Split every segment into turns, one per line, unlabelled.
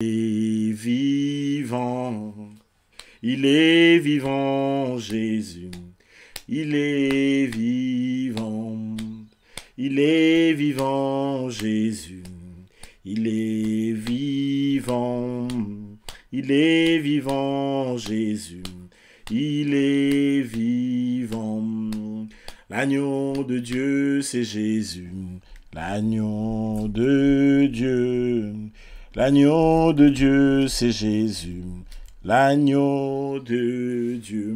est vivant, il est vivant, Jésus. Il est vivant, il est vivant, Jésus. Il est vivant, il est vivant, Jésus. Il est vivant. L'agneau de Dieu, c'est Jésus. L'agneau de Dieu. L'agneau de Dieu, c'est Jésus. L'agneau de Dieu.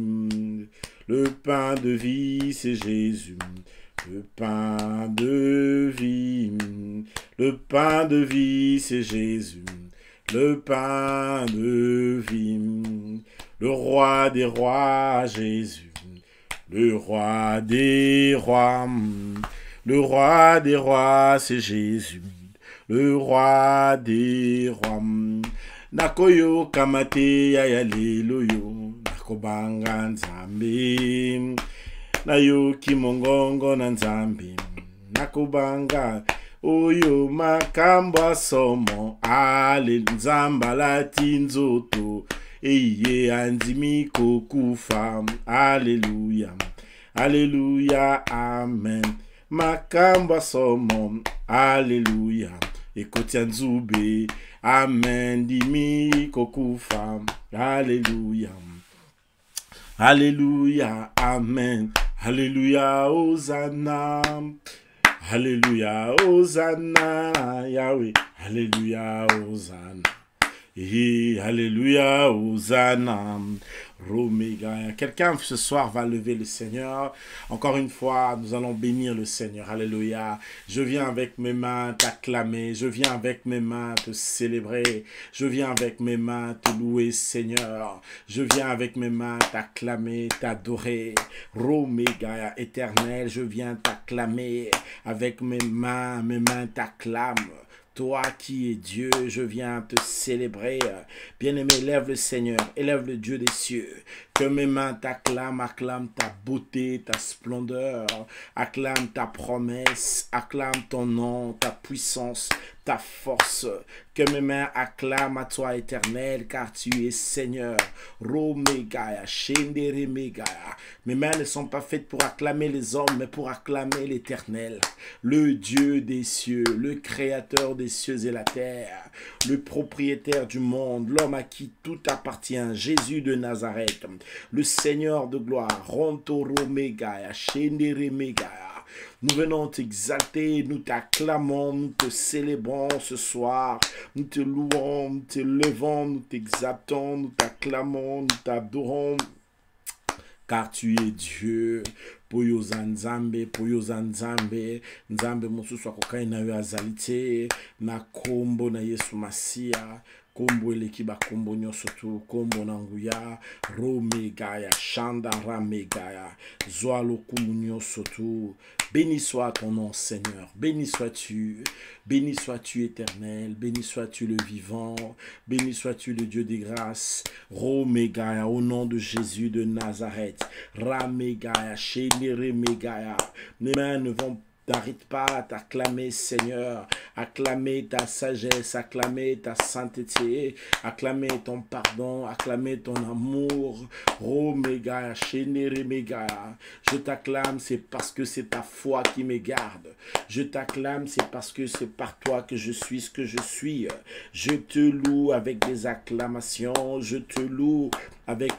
Le pain de vie, c'est Jésus. Le pain de vie. Le pain de vie, c'est Jésus. Le pain de vie. Le roi des rois, Jésus. Le roi des rois. Le roi des rois, c'est Jésus. le roi des rois nakoyokama te ya ya lelo yo nakobanga nzambe nayoki mongongo na nzambe nakobanga oyo makambo asomo ale nzambe alati nzoto eye andimi kokufa aleluya aleluya amen makambo asomo aleluya ekoti ya nzube amen ndimi kokufa haleluya haleluya amen haleluya ozana haleluya ozana yawe haleluya ozana ehe haleluya ozana Roméga. Quelqu'un ce soir va lever le Seigneur. Encore une fois, nous allons bénir le Seigneur. Alléluia. Je viens avec mes mains t'acclamer. Je viens avec mes mains te célébrer. Je viens avec mes mains te louer, Seigneur. Je viens avec mes mains t'acclamer, t'adorer. Roméga, éternel, je viens t'acclamer. Avec mes mains, mes mains t'acclament. Toi qui es Dieu, je viens te célébrer. Bien-aimé, élève le Seigneur, élève le Dieu des cieux. Que mes mains t'acclament, acclament ta beauté, ta splendeur, acclament ta promesse, acclament ton nom, ta puissance, ta force. Que mes mains acclament à toi, éternel, car tu es Seigneur. Mes mains ne sont pas faites pour acclamer les hommes, mais pour acclamer l'éternel, le Dieu des cieux, le créateur des cieux et la terre, le propriétaire du monde, l'homme à qui tout appartient, Jésus de Nazareth le Seigneur de gloire. Rontoro Megaya, Shendere Megaya. Nous venons t'exalter, nous t'acclamons, nous te célébrons ce soir, nous te louons, nous te levons, nous t'exaltons, nous t'acclamons, nous t'adorons, car tu es Dieu. Poyo za nzambe, poyo nzambe, nzambe mosusu akokai na Nakombo na kombo eleki bakombo nyonso tu kombo na nguya Shanda, ramega megaya zwa lokumu nyonso tu béni soit ton nom seigneur béni sois-tu béni sois-tu éternel béni sois-tu le vivant béni sois-tu le dieu des grâces romegaya au nom de jésus de nazareth ramegaya chénere megaya mes mains ne vont N'arrête pas t'acclamer, Seigneur, acclamer ta sagesse, acclamer ta sainteté, acclamer ton pardon, acclamer ton amour. Oh, mes méga, je t'acclame, c'est parce que c'est ta foi qui me garde. Je t'acclame, c'est parce que c'est par toi que je suis ce que je suis. Je te loue avec des acclamations, je te loue avec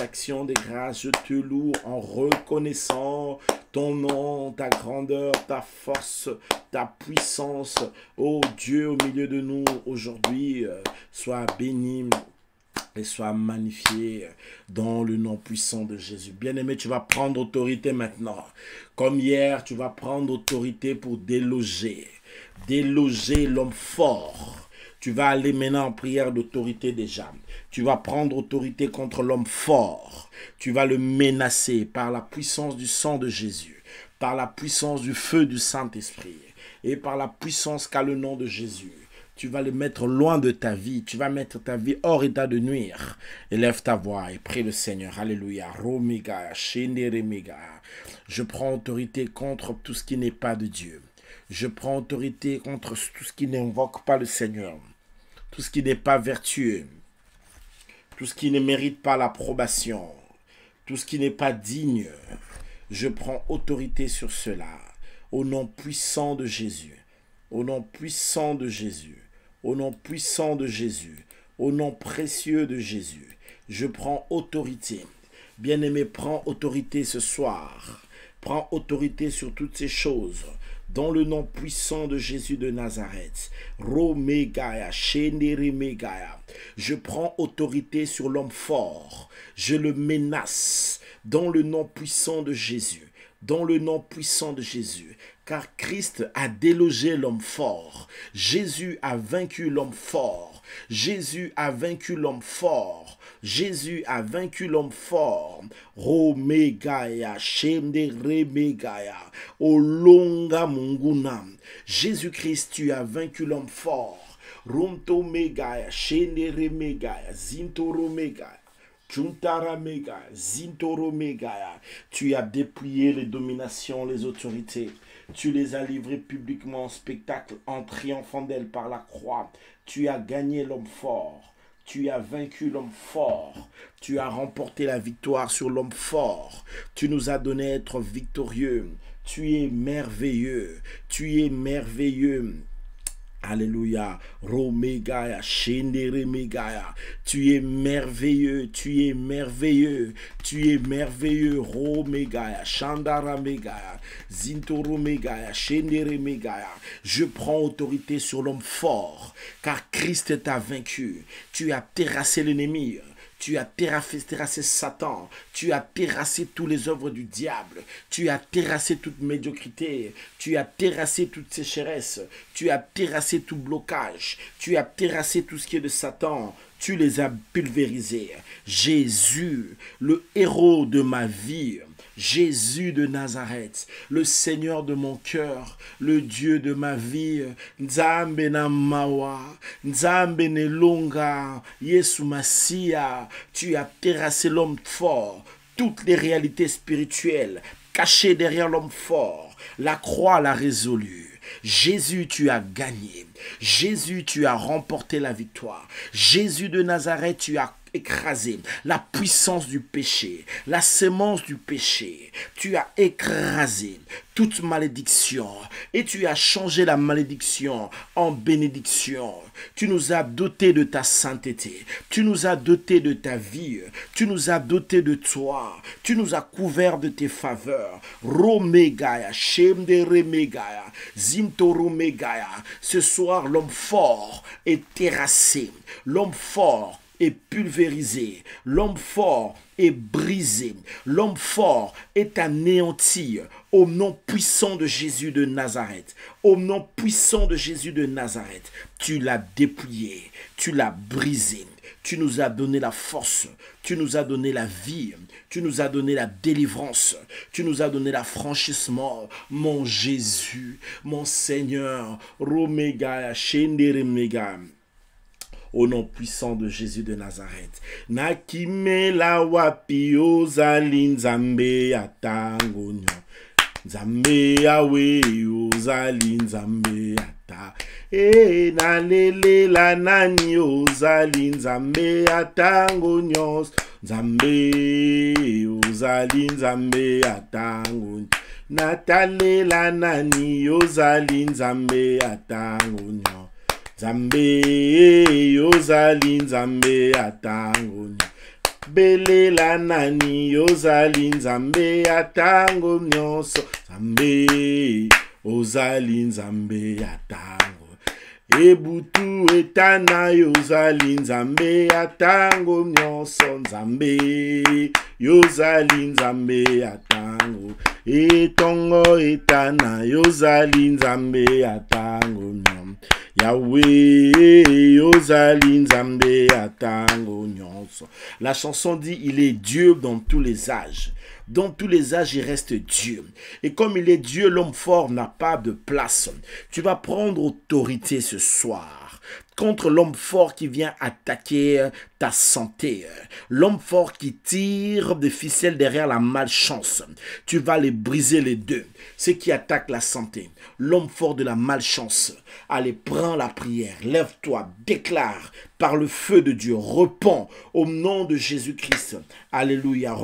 action des grâces. Je te loue en reconnaissant ton nom, ta grandeur, ta force, ta puissance. Ô oh Dieu, au milieu de nous aujourd'hui, euh, sois béni, et sois magnifié dans le nom puissant de Jésus. Bien-aimé, tu vas prendre autorité maintenant. Comme hier, tu vas prendre autorité pour déloger, déloger l'homme fort tu vas aller maintenant en prière d'autorité déjà. Tu vas prendre autorité contre l'homme fort. Tu vas le menacer par la puissance du sang de Jésus, par la puissance du feu du Saint-Esprit et par la puissance qu'a le nom de Jésus. Tu vas le mettre loin de ta vie. Tu vas mettre ta vie hors état de nuire. Élève ta voix et prie le Seigneur. Alléluia. Je prends autorité contre tout ce qui n'est pas de Dieu. Je prends autorité contre tout ce qui n'invoque pas le Seigneur tout ce qui n'est pas vertueux, tout ce qui ne mérite pas l'approbation, tout ce qui n'est pas digne, je prends autorité sur cela, au nom puissant de Jésus, au nom puissant de Jésus, au nom puissant de Jésus, au nom précieux de Jésus, je prends autorité. Bien-aimé, prends autorité ce soir. Prends autorité sur toutes ces choses dans le nom puissant de Jésus de Nazareth. Romegaya, Je prends autorité sur l'homme fort. Je le menace dans le nom puissant de Jésus. Dans le nom puissant de Jésus car Christ a délogé l'homme fort. Jésus a vaincu l'homme fort. Jésus a vaincu l'homme fort. Jésus a vaincu l'homme fort. Romegaya, Olonga Munguna. Jésus-Christ, tu as vaincu l'homme fort. Rumto Megaya, tu as déplié les dominations, les autorités. Tu les as livrées publiquement en spectacle en triomphant d'elles par la croix. Tu as gagné l'homme fort. Tu as vaincu l'homme fort. Tu as remporté la victoire sur l'homme fort. Tu nous as donné être victorieux. Tu es merveilleux. Tu es merveilleux. Alléluia. Romegaya, Shenderemegaya. Tu es merveilleux, tu es merveilleux, tu es merveilleux. Romegaya, Shandaramegaya, Zintoromegaya, Shenderemegaya. Je prends autorité sur l'homme fort, car Christ t'a vaincu. Tu as terrassé l'ennemi. Tu as terrassé Satan. Tu as terrassé toutes les œuvres du diable. Tu as terrassé toute médiocrité. Tu as terrassé toute sécheresse. Tu as terrassé tout blocage. Tu as terrassé tout ce qui est de Satan tu les as pulvérisés. Jésus, le héros de ma vie, Jésus de Nazareth, le Seigneur de mon cœur, le Dieu de ma vie, Nzambe na mawa, Nzambe tu as terrassé l'homme fort, toutes les réalités spirituelles cachées derrière l'homme fort, la croix l'a résolu. Jésus, tu as gagné. Jésus, tu as remporté la victoire. Jésus de Nazareth, tu as écrasé la puissance du péché, la semence du péché. Tu as écrasé toute malédiction et tu as changé la malédiction en bénédiction. Tu nous as dotés de ta sainteté, tu nous as dotés de ta vie, tu nous as dotés de toi, tu nous as couverts de tes faveurs. Romegaya, de Remegaya, Zimto Romegaya. Ce soir, l'homme fort est terrassé, l'homme fort est pulvérisé, l'homme fort est brisé, l'homme fort est anéanti au nom puissant de Jésus de Nazareth. Au nom puissant de Jésus de Nazareth, tu l'as dépouillé tu l'as brisé, tu nous as donné la force, tu nous as donné la vie, tu nous as donné la délivrance, tu nous as donné l'affranchissement. Mon Jésus, mon Seigneur, Romega, au nom puissant de Jésus de Nazareth. Nakimela wapi ozali nzambe ya ntango nyonso. nzambe yawe ozali nzambe ata e nalelela nani ozali nzambe ya ntango nyonso nzambe ozali nzambe ya e, ntango natalela nani ozali nzambe ya ntango nyonso nzambe yozali nzambe atangoni belela nani yozali nzambe atango nyonso nzambe ozali nzambe atango ebutu etana yo ozali nzambe atango nyonso nzambe yo ozali nzambe atango etongo etana yo ozali nzambe atango nyonso Yahweh, La chanson dit, il est Dieu dans tous les âges. Dans tous les âges, il reste Dieu. Et comme il est Dieu, l'homme fort n'a pas de place. Tu vas prendre autorité ce soir contre l'homme fort qui vient attaquer euh, ta santé. Euh. L'homme fort qui tire des ficelles derrière la malchance. Tu vas les briser les deux. Ceux qui attaquent la santé, l'homme fort de la malchance. Allez, prends la prière, lève-toi, déclare par le feu de Dieu, repends au nom de Jésus-Christ. Alléluia.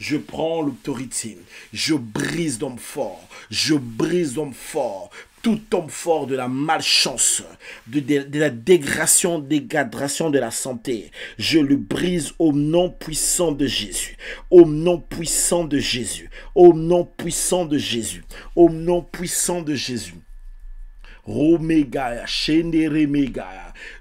Je prends l'autorité, je brise l'homme fort, je brise l'homme fort tout homme fort de la malchance, de, la dégradation, dégradation de la santé. Je le brise au nom puissant de Jésus. Au nom puissant de Jésus. Au nom puissant de Jésus. Au nom puissant de Jésus. Romega,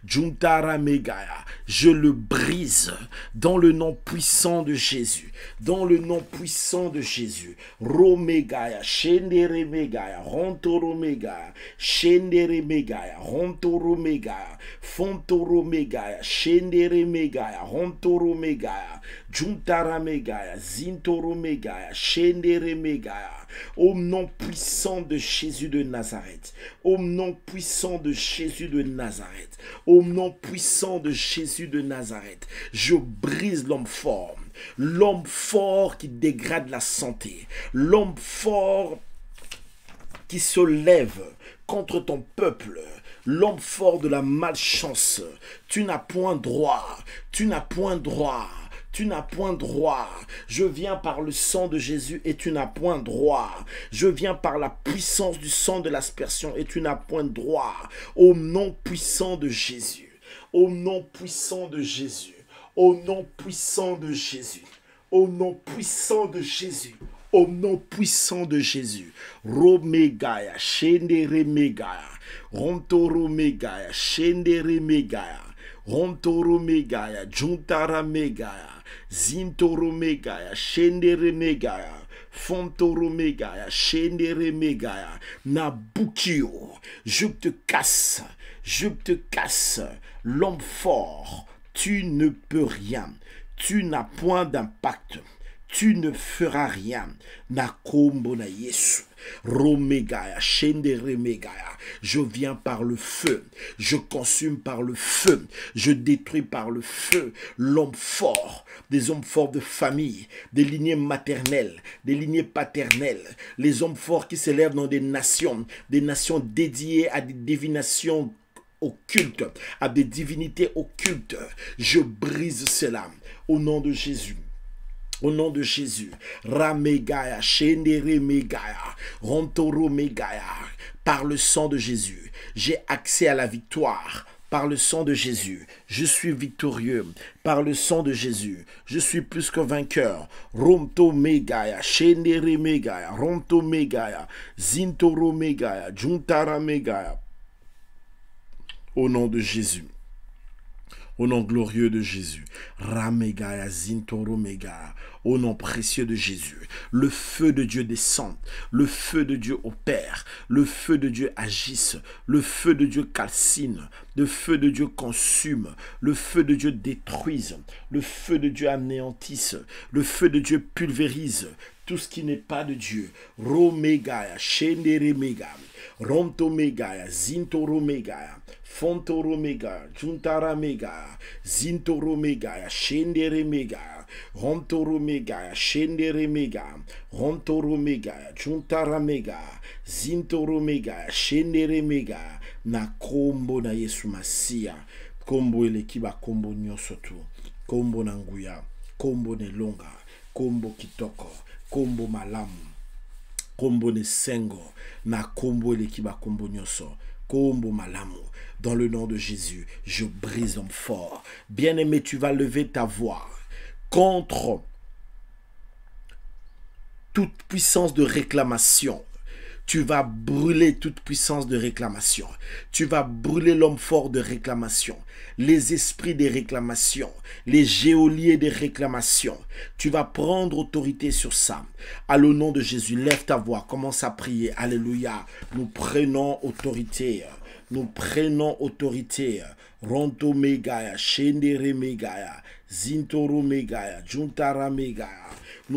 Juntara Megaya, je le brise dans le nom puissant de Jésus, dans le nom puissant de Jésus. Romegaya, Shendere Megaya, Rontoro Megaya, Shendere Megaya, Rontoro Megaya, Fontoro Megaya, Shendere Megaya, Rontoro Megaya, Juntaramegaya, Au nom puissant de Jésus de Nazareth. Au nom puissant de Jésus de Nazareth. Au nom puissant de Jésus de Nazareth. Je brise l'homme fort. L'homme fort qui dégrade la santé. L'homme fort qui se lève contre ton peuple, l'homme fort de la malchance. Tu n'as point droit, tu n'as point droit tu n'as point droit. Je viens par le sang de Jésus et tu n'as point droit. Je viens par la puissance du sang de l'aspersion et tu n'as point droit. Au nom puissant de Jésus. Au nom puissant de Jésus. Au nom puissant de Jésus. Au nom puissant de Jésus au nom puissant de Jésus. Romegaya, Shendere Megaya, Rontoro Megaya, Megaya, Rontoro Juntara Megaya zintoromegaya shenderemegaya fontoromegaya shenderemegaya nabukio je te casse je te casse l'homme fort tu ne peux rien tu n'as point d'impact tu ne feras rien na yesu Romegaya, Shenderemegaya. Je viens par le feu. Je consume par le feu. Je détruis par le feu l'homme fort, des hommes forts de famille, des lignées maternelles, des lignées paternelles, les hommes forts qui s'élèvent dans des nations, des nations dédiées à des divinations occultes, à des divinités occultes. Je brise cela au nom de Jésus. Au nom de Jésus, Ramegaya, Shenere Megaya, Rontoro Megaya, par le sang de Jésus, j'ai accès à la victoire. Par le sang de Jésus, je suis victorieux. Par le sang de Jésus, je suis plus que vainqueur. Romto Megaya, Chenere Megaya, Romto Megaya, Zintoro Megaya, Juntara Megaya. Au nom de Jésus. Au nom glorieux de Jésus. Ramega Zintoromega. Au nom précieux de Jésus. Le feu de Dieu descend, Le feu de Dieu opère. Le feu de Dieu agisse. Le feu de Dieu calcine. Le feu de Dieu consume. Le feu de Dieu détruise. Le feu de Dieu anéantisse. Le feu de Dieu pulvérise. Tout ce qui n'est pas de Dieu. Romega, Shenderemega. romtomegaya zintoromegaya fontoromegaya juntaramegaya zintoromegaya shenderemegaya romtoromegaya shenderemegaya romtoromegaya juntaramegaya zintoromegaya shenderemegaya na kombo na yesu masiya kombo eleki bakombo nyonso tu kombo na nguya kombo na elonga kombo kitoko kombo malamu sengo na dans le nom de Jésus je brise l'homme fort bien-aimé tu vas lever ta voix contre toute puissance de réclamation tu vas brûler toute puissance de réclamation. Tu vas brûler l'homme fort de réclamation, les esprits des réclamations, les géoliers des réclamations. Tu vas prendre autorité sur ça. À le nom de Jésus, lève ta voix, commence à prier. Alléluia. Nous prenons autorité. Nous prenons autorité. Ronto Nous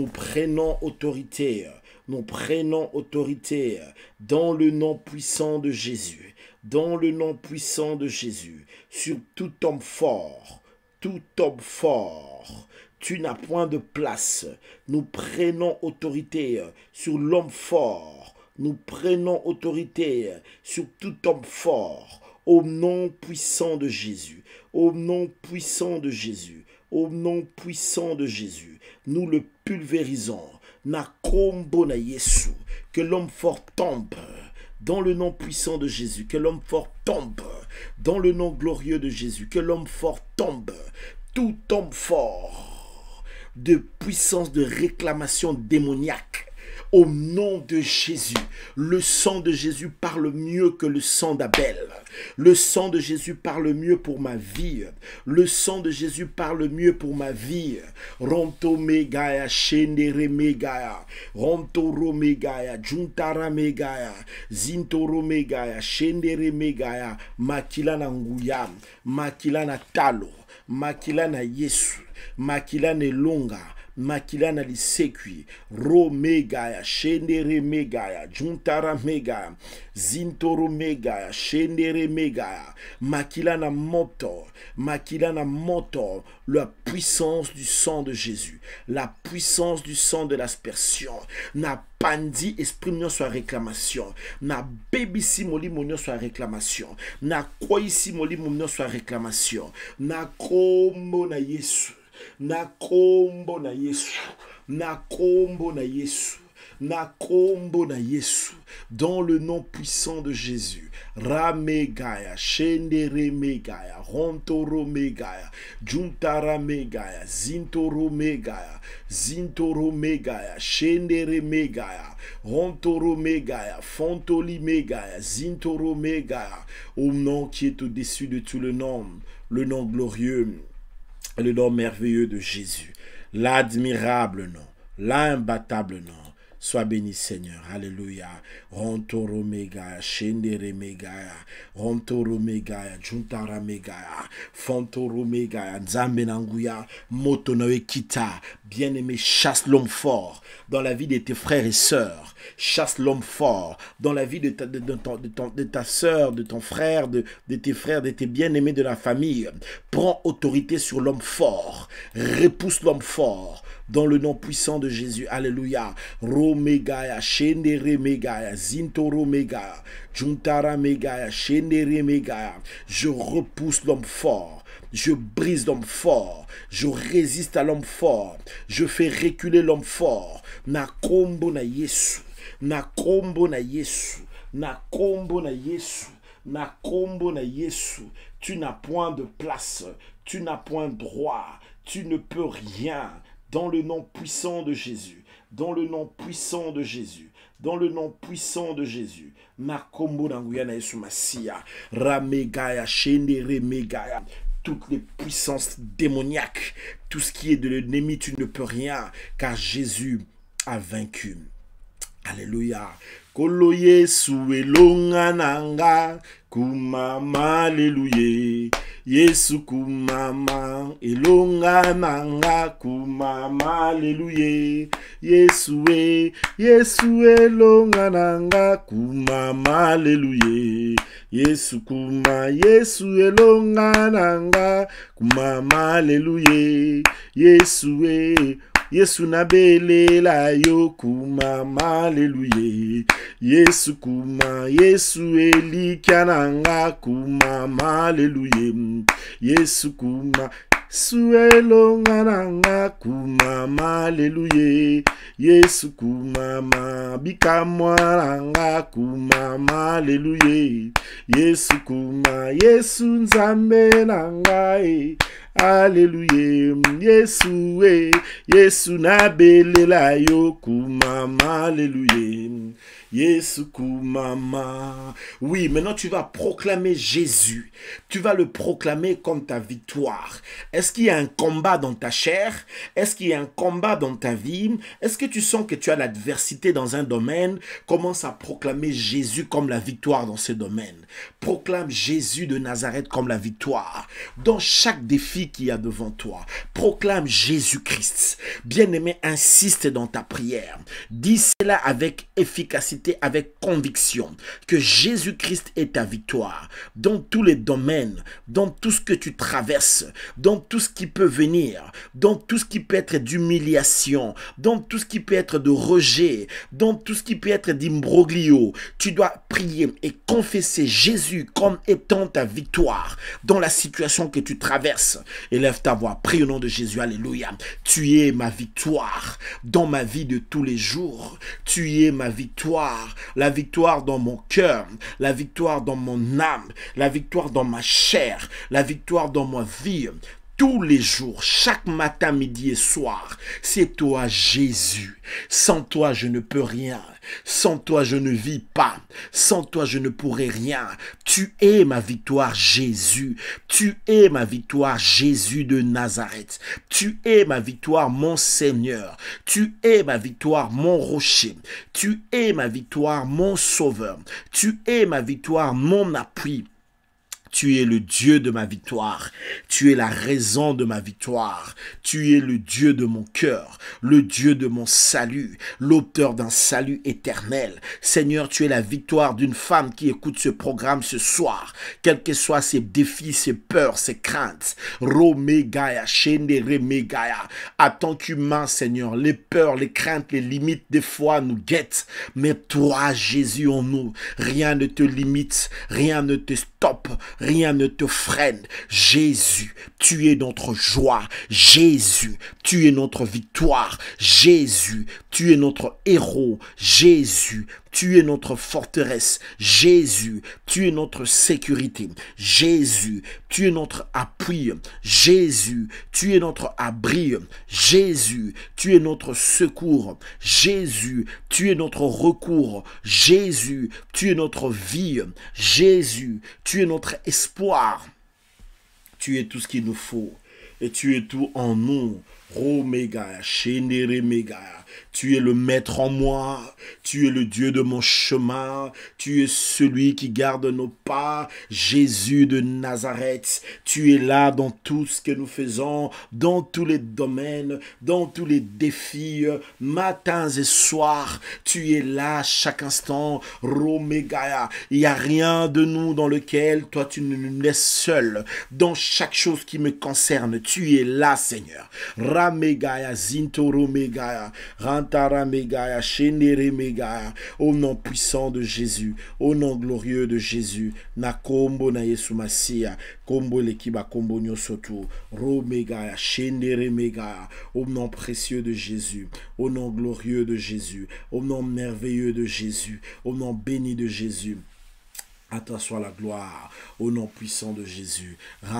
prenons autorité nous prenons autorité dans le nom puissant de Jésus, dans le nom puissant de Jésus, sur tout homme fort, tout homme fort. Tu n'as point de place. Nous prenons autorité sur l'homme fort. Nous prenons autorité sur tout homme fort. Au nom puissant de Jésus. Au nom puissant de Jésus. Au nom puissant de Jésus. Nous le pulvérisons na Que l'homme fort tombe dans le nom puissant de Jésus. Que l'homme fort tombe dans le nom glorieux de Jésus. Que l'homme fort tombe. Tout homme fort de puissance de réclamation démoniaque au nom de Jésus, le sang de Jésus parle mieux que le sang d'Abel. Le sang de Jésus parle mieux pour ma vie. Le sang de Jésus parle mieux pour ma vie. Ronto megaya, shenere megaya, rontoro romegaya, juntara megaya, zintoro megaya, shenere megaya, makila na nguya, makila na talo, makila na yesu, makila longa, Maquilana na lisekwi ro megaya shendere megaya juntara mega, zintoro mega shendere mega, makila na moto makila moto la puissance du sang de Jésus la puissance du sang de l'aspersion n'a pandi esprit mignon soit réclamation na baby simoli mignon soit réclamation na koisi simoli mignon soit réclamation na komo na Yesu na kombo na yesu na kombo na yesu na na yesu dans le nom puissant de Jésus. Ramegaya, Shendere Megaya, Rontoro Megaya, Juntara Megaya, Zintoro Megaya, Zintoro Megaya, Shendere Megaya, Rontoro Megaya, Fontoli Megaya, Zintoro Megaya, au nom qui est au-dessus de tout le nom, le nom glorieux le nom merveilleux de Jésus, l'admirable nom, l'imbattable nom, Sois béni, Seigneur. Alléluia. Juntara Megaya, Megaya, Bien-aimé, chasse l'homme fort dans la vie de tes frères et sœurs. Chasse l'homme fort dans la vie de ta, de, de, ton, ta sœur, de ton frère, de, de tes frères, de tes bien-aimés de la famille. Prends autorité sur l'homme fort. Repousse l'homme fort dans le nom puissant de Jésus. Alléluia. Zintoro Juntara Je repousse l'homme fort. Je brise l'homme fort. Je résiste à l'homme fort. Je fais reculer l'homme fort. Na na na na na Tu n'as point de place. Tu n'as point droit. Tu ne peux rien dans le nom puissant de Jésus, dans le nom puissant de Jésus, dans le nom puissant de Jésus. Toutes les puissances démoniaques, tout ce qui est de l'ennemi, tu ne peux rien, car Jésus a vaincu. Alléluia. kolo yesu elonga na nga kumama aleluye yesu kumama elonga na nga kumama aleluye yesu e yesu elonga na nga kumama aleluye yesu kuma yesu elonga na nga kumama aleluye yesu e yesu nabelela yo kuma maleluye yesu kuma yesu elikya na nga kuma maleluye yesu kuma suelonga na nga kumama leluye yesu kumama bikamwa na nga kumama leluye yesu kuma yesu nzambe na ngai e. aleluye yesu e yesu nabelela yo kumama leluye Mama. Oui, maintenant tu vas proclamer Jésus. Tu vas le proclamer comme ta victoire. Est-ce qu'il y a un combat dans ta chair Est-ce qu'il y a un combat dans ta vie Est-ce que tu sens que tu as l'adversité dans un domaine Commence à proclamer Jésus comme la victoire dans ce domaine. Proclame Jésus de Nazareth comme la victoire. Dans chaque défi qu'il y a devant toi, proclame Jésus-Christ. Bien-aimé, insiste dans ta prière. Dis cela avec efficacité avec conviction que Jésus-Christ est ta victoire dans tous les domaines, dans tout ce que tu traverses, dans tout ce qui peut venir, dans tout ce qui peut être d'humiliation, dans tout ce qui peut être de rejet, dans tout ce qui peut être d'imbroglio. Tu dois prier et confesser Jésus comme étant ta victoire dans la situation que tu traverses. Élève ta voix, prie au nom de Jésus, alléluia. Tu es ma victoire dans ma vie de tous les jours. Tu es ma victoire la victoire dans mon cœur, la victoire dans mon âme, la victoire dans ma chair, la victoire dans ma vie, tous les jours, chaque matin, midi et soir. C'est toi, Jésus. Sans toi, je ne peux rien. Sans toi, je ne vis pas. Sans toi, je ne pourrai rien. Tu es ma victoire, Jésus. Tu es ma victoire, Jésus de Nazareth. Tu es ma victoire, mon Seigneur. Tu es ma victoire, mon rocher. Tu es ma victoire, mon sauveur. Tu es ma victoire, mon appui. Tu es le Dieu de ma victoire. Tu es la raison de ma victoire. Tu es le Dieu de mon cœur, le Dieu de mon salut, l'auteur d'un salut éternel. Seigneur, tu es la victoire d'une femme qui écoute ce programme ce soir, quels que soient ses défis, ses peurs, ses craintes. Romegaya, Remegaya. À tant qu'humain, Seigneur, les peurs, les craintes, les limites des fois nous guettent. Mais toi, Jésus, en nous, rien ne te limite, rien ne te stoppe, rien ne te freine. Jésus, tu es notre joie. Jésus, tu es notre victoire. Jésus, tu es notre héros. Jésus, tu es notre forteresse, Jésus. Tu es notre sécurité, Jésus. Tu es notre appui, Jésus. Tu es notre abri, Jésus. Tu es notre secours, Jésus. Tu es notre recours, Jésus. Tu es notre vie, Jésus. Tu es notre espoir. Tu es tout ce qu'il nous faut. Et tu es tout en nous. Roméga, chénéré tu es le maître en moi. Tu es le Dieu de mon chemin. Tu es celui qui garde nos pas. Jésus de Nazareth, tu es là dans tout ce que nous faisons, dans tous les domaines, dans tous les défis, matins et soirs. Tu es là chaque instant. Romégaya, il n'y a rien de nous dans lequel toi tu ne nous laisses seuls. Dans chaque chose qui me concerne, tu es là, Seigneur. Ramegaya, Zinto Romegaya, au nom puissant de Jésus, au nom glorieux de Jésus, Nakombo na Yesu Masia, Kombo Lekiba Kombo Nyosoto, Ro Megaya, Shenere au nom précieux de Jésus, au nom glorieux de Jésus, au nom merveilleux de Jésus, au nom béni de Jésus. À toi soit la gloire, au nom puissant de Jésus. Tu es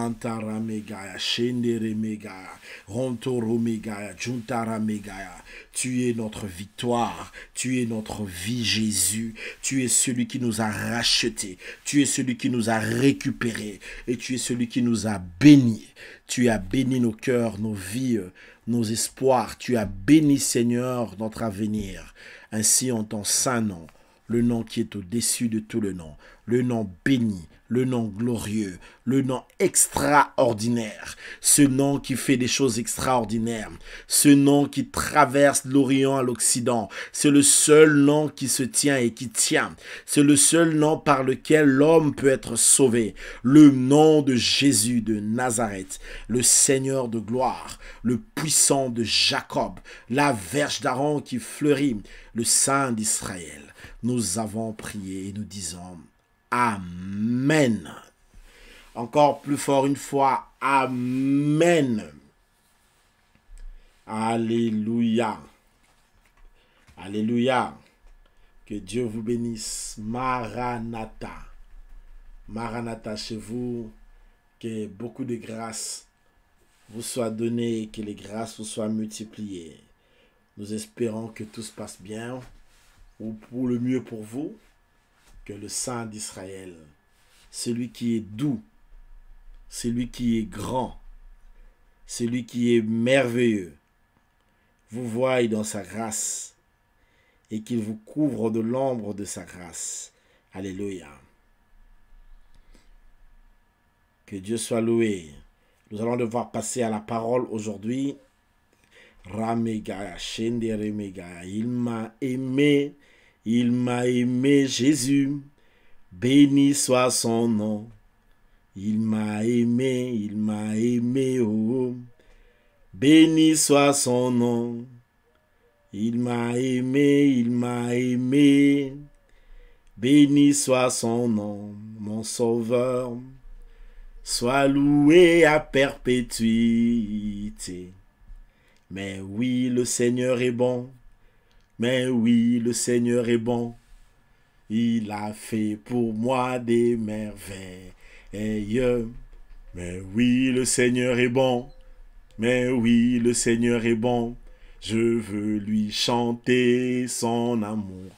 notre victoire, tu es notre vie, Jésus. Tu es celui qui nous a rachetés, tu es celui qui nous a récupérés et tu es celui qui nous a bénis. Tu as béni nos cœurs, nos vies, nos espoirs. Tu as béni, Seigneur, notre avenir. Ainsi, en ton saint nom, le nom qui est au-dessus de tout le nom, le nom béni, le nom glorieux, le nom extraordinaire, ce nom qui fait des choses extraordinaires, ce nom qui traverse l'Orient à l'Occident, c'est le seul nom qui se tient et qui tient, c'est le seul nom par lequel l'homme peut être sauvé, le nom de Jésus de Nazareth, le Seigneur de gloire, le puissant de Jacob, la verge d'Aaron qui fleurit, le Saint d'Israël nous avons prié et nous disons Amen. Encore plus fort une fois, Amen. Alléluia. Alléluia. Que Dieu vous bénisse. Maranatha. Maranatha chez vous. Que beaucoup de grâces vous soient données. Que les grâces vous soient multipliées. Nous espérons que tout se passe bien ou pour le mieux pour vous, que le Saint d'Israël, celui qui est doux, celui qui est grand, celui qui est merveilleux, vous voie dans sa grâce et qu'il vous couvre de l'ombre de sa grâce. Alléluia. Que Dieu soit loué. Nous allons devoir passer à la parole aujourd'hui. Ramega, Il m'a aimé il m'a aimé Jésus, béni soit son nom. Il m'a aimé, il m'a aimé, oh, béni soit son nom. Il m'a aimé, il m'a aimé, béni soit son nom, mon sauveur. Sois loué à perpétuité. Mais oui, le Seigneur est bon. Mais oui, le Seigneur est bon. Il a fait pour moi des merveilles. Mais oui, le Seigneur est bon. Mais oui, le Seigneur est bon. Je veux lui chanter son amour.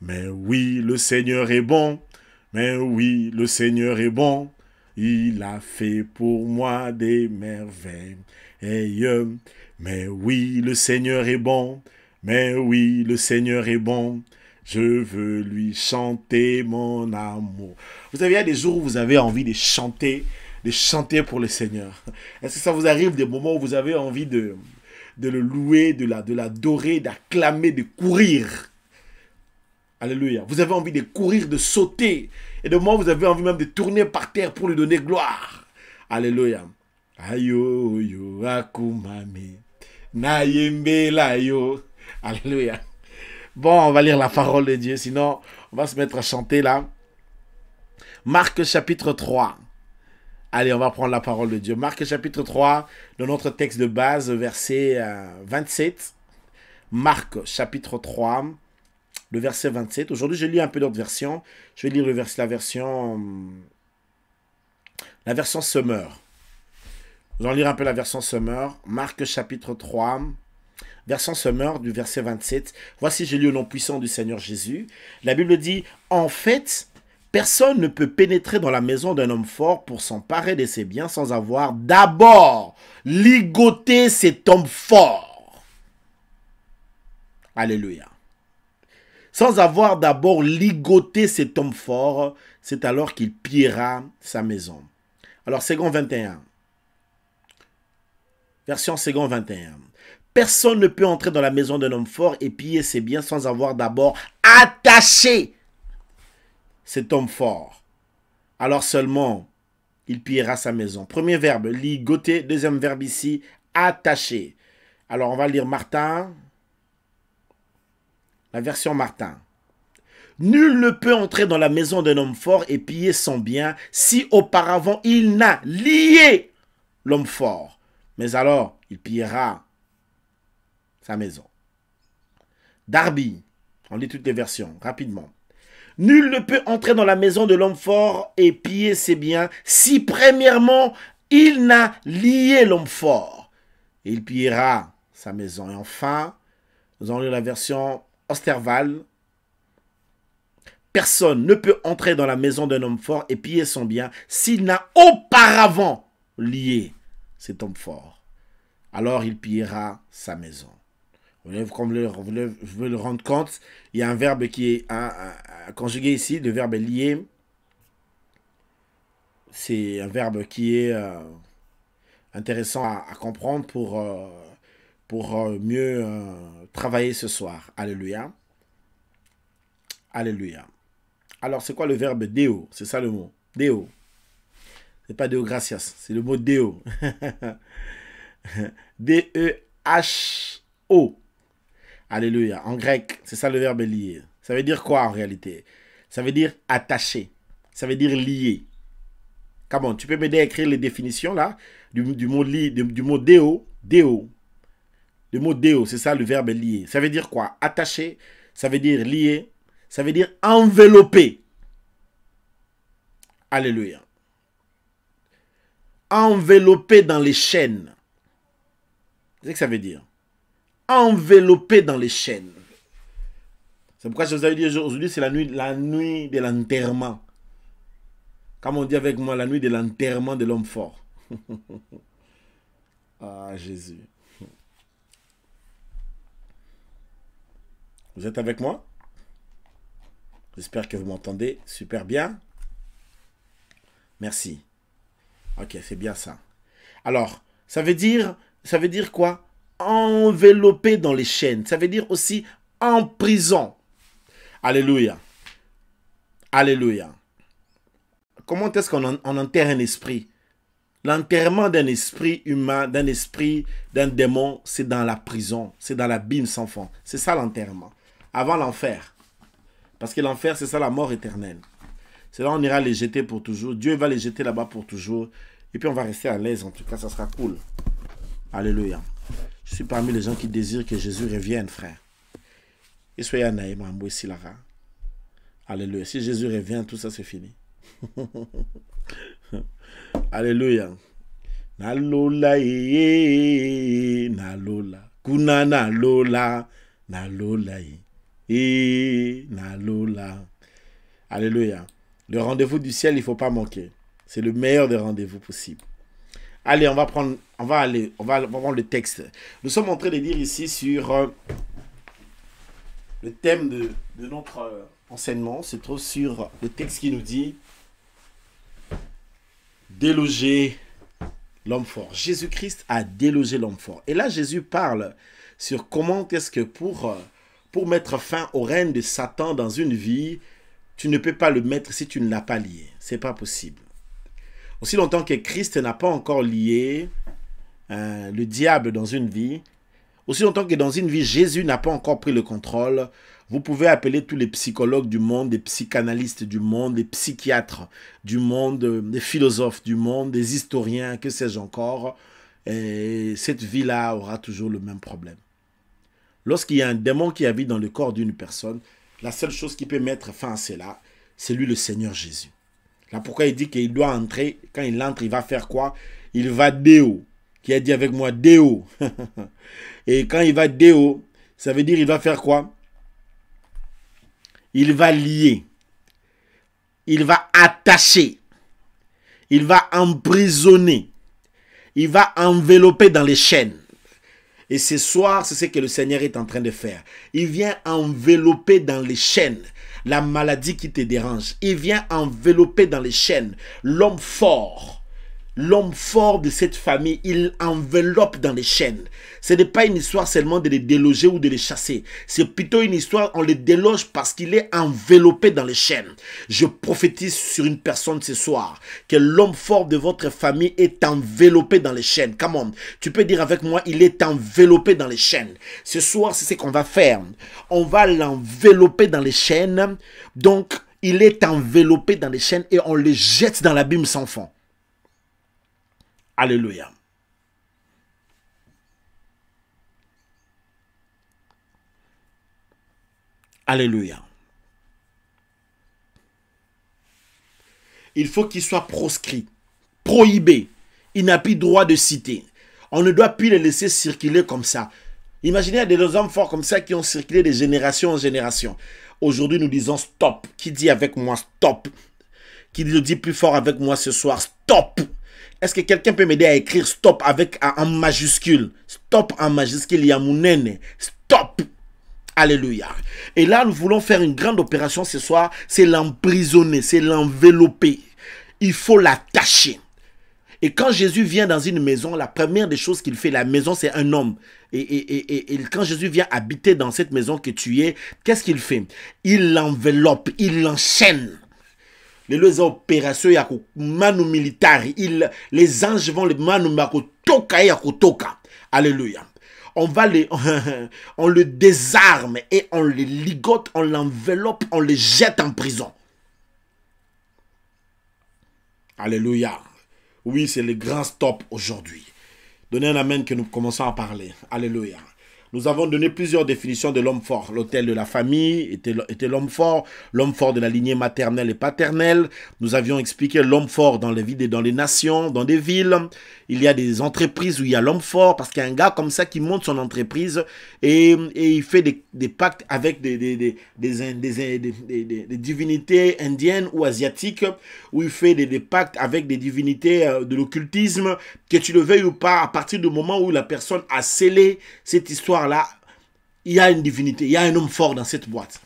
Mais oui, le Seigneur est bon. Mais oui, le Seigneur est bon. Il a fait pour moi des merveilles. Mais oui, le Seigneur est bon. Mais oui, le Seigneur est bon. Je veux lui chanter mon amour. Vous savez, il y a des jours où vous avez envie de chanter, de chanter pour le Seigneur. Est-ce que ça vous arrive des moments où vous avez envie de, de le louer, de l'adorer, d'acclamer, de courir Alléluia. Vous avez envie de courir, de sauter. Et de où vous avez envie même de tourner par terre pour lui donner gloire. Alléluia. Ayo, oh, yo, oh, akumami. la yo. Alléluia. Bon, on va lire la parole de Dieu, sinon on va se mettre à chanter là. Marc chapitre 3. Allez, on va prendre la parole de Dieu. Marc chapitre 3, dans notre texte de base, verset 27. Euh, Marc chapitre 3, le verset 27. Aujourd'hui, je lis un peu d'autres versions. Je vais lire la version... La version Summer. Nous allons lire un peu la version Summer. Marc chapitre 3, Version se du verset 27. Voici, j'ai lu le nom puissant du Seigneur Jésus. La Bible dit, en fait, personne ne peut pénétrer dans la maison d'un homme fort pour s'emparer de ses biens sans avoir d'abord ligoté cet homme fort. Alléluia. Sans avoir d'abord ligoté cet homme fort, c'est alors qu'il pillera sa maison. Alors, second 21. Version second 21. Personne ne peut entrer dans la maison d'un homme fort et piller ses biens sans avoir d'abord attaché cet homme fort. Alors seulement, il pillera sa maison. Premier verbe, ligoter. Deuxième verbe ici, attaché. Alors on va lire Martin. La version Martin. Nul ne peut entrer dans la maison d'un homme fort et piller son bien si auparavant il n'a lié l'homme fort. Mais alors, il pillera sa maison. Darby, on lit toutes les versions, rapidement. Nul ne peut entrer dans la maison de l'homme fort et piller ses biens si premièrement il n'a lié l'homme fort. Il pillera sa maison. Et enfin, nous allons lire la version Osterval. Personne ne peut entrer dans la maison d'un homme fort et piller son bien s'il n'a auparavant lié cet homme fort. Alors il pillera sa maison vous voulez le rendre compte, il y a un verbe qui est conjugué ici. Le verbe lié. C'est un verbe qui est euh, intéressant à, comprendre pour, euh, pour euh, mieux travailler ce soir. Alléluia. Alléluia. Alors, c'est quoi le verbe déo C'est ça le mot. Déo. n'est pas deo gracias. C'est le mot déo. D-E-H-O. Alléluia. En grec, c'est ça le verbe lier. Ça veut dire quoi en réalité Ça veut dire attaché. Ça veut dire lié. Comment Tu peux m'aider à écrire les définitions là du, mot du, mot déo, déo. Le mot déo, c'est ça le verbe lié. Ça veut dire quoi Attaché, ça veut dire lié, ça veut dire enveloppé. Alléluia. Enveloppé dans les chaînes. C'est ce que ça veut dire enveloppé dans les chaînes. C'est pourquoi je vous avais dit aujourd'hui, c'est la nuit, la nuit de l'enterrement. Comme on dit avec moi, la nuit de l'enterrement de l'homme fort. ah, Jésus. Vous êtes avec moi J'espère que vous m'entendez super bien. Merci. Ok, c'est bien ça. Alors, ça veut dire, ça veut dire quoi enveloppé dans les chaînes. Ça veut dire aussi en prison. Alléluia. Alléluia. Comment est-ce qu'on enterre un esprit L'enterrement d'un esprit humain, d'un esprit, d'un démon, c'est dans la prison, c'est dans l'abîme sans fond. C'est ça l'enterrement. Avant l'enfer. Parce que l'enfer, c'est ça la mort éternelle. C'est là on ira les jeter pour toujours. Dieu va les jeter là-bas pour toujours. Et puis on va rester à l'aise, en tout cas, ça sera cool. Alléluia. Je suis parmi les gens qui désirent que Jésus revienne, frère. Et soyez Alléluia. Si Jésus revient, tout ça c'est fini. Alléluia. Kuna Alléluia. Le rendez-vous du ciel, il ne faut pas manquer. C'est le meilleur des rendez-vous possibles. Allez, on va prendre, on va aller, on va, le texte. Nous sommes en train de dire ici sur euh, le thème de, notre euh, enseignement, C'est trop sur le texte qui nous dit déloger l'homme fort. Jésus-Christ a délogé l'homme fort. Et là, Jésus parle sur comment est-ce que pour, euh, pour mettre fin au règne de Satan dans une vie, tu ne peux pas le mettre si tu ne l'as pas lié. C'est pas possible. Aussi longtemps que Christ n'a pas encore lié euh, le diable dans une vie, aussi longtemps que dans une vie, Jésus n'a pas encore pris le contrôle, vous pouvez appeler tous les psychologues du monde, les psychanalystes du monde, les psychiatres du monde, les philosophes du monde, les historiens, que sais-je encore. Et cette vie-là aura toujours le même problème. Lorsqu'il y a un démon qui habite dans le corps d'une personne, la seule chose qui peut mettre fin à cela, c'est lui le Seigneur Jésus. Là, pourquoi il dit qu'il doit entrer Quand il entre, il va faire quoi Il va déo. Qui a dit avec moi déo. Et quand il va déo, ça veut dire il va faire quoi Il va lier. Il va attacher. Il va emprisonner. Il va envelopper dans les chaînes. Et ce soir, c'est ce que le Seigneur est en train de faire. Il vient envelopper dans les chaînes la maladie qui te dérange. Il vient envelopper dans les chaînes l'homme fort l'homme fort de cette famille, il enveloppe dans les chaînes. Ce n'est pas une histoire seulement de les déloger ou de les chasser. C'est plutôt une histoire, on les déloge parce qu'il est enveloppé dans les chaînes. Je prophétise sur une personne ce soir que l'homme fort de votre famille est enveloppé dans les chaînes. Come on, tu peux dire avec moi, il est enveloppé dans les chaînes. Ce soir, c'est ce qu'on va faire. On va l'envelopper dans les chaînes. Donc, il est enveloppé dans les chaînes et on le jette dans l'abîme sans fond. Alléluia. Alléluia. Il faut qu'il soit proscrit, prohibé. Il n'a plus droit de citer. On ne doit plus les laisser circuler comme ça. Imaginez des hommes forts comme ça qui ont circulé de génération en génération. Aujourd'hui, nous disons stop. Qui dit avec moi stop Qui le dit plus fort avec moi ce soir stop est-ce que quelqu'un peut m'aider à écrire stop avec en majuscule Stop en majuscule, Yamounene. Stop Alléluia. Et là, nous voulons faire une grande opération ce soir. C'est l'emprisonner, c'est l'envelopper. Il faut l'attacher. Et quand Jésus vient dans une maison, la première des choses qu'il fait, la maison, c'est un homme. Et, et, quand Jésus vient habiter dans cette maison que tu es, qu'est-ce qu'il fait Il l'enveloppe, il l'enchaîne. Les opérations opérations ya manu Il, les anges vont les manu ya toka alléluia on va les on le désarme et on les ligote, on l'enveloppe, on le jette en prison. Alléluia. Oui, c'est le grand stop aujourd'hui. Donnez un amen que nous commençons à parler. Alléluia. Nous avons donné plusieurs définitions de l'homme fort. L'hôtel de la famille était l'homme fort, l'homme fort de la lignée maternelle et paternelle. Nous avions expliqué l'homme fort dans les villes et dans les nations, dans des villes il y a des entreprises où il y a l'homme fort, parce qu'il y a un gars comme ça qui monte son entreprise et, il fait des, pactes avec des, divinités indiennes ou asiatiques, où il fait des, pactes avec des divinités de l'occultisme, que tu le veuilles ou pas, à partir du moment où la personne a scellé cette histoire-là, il y a une divinité, il y a un homme fort dans cette boîte.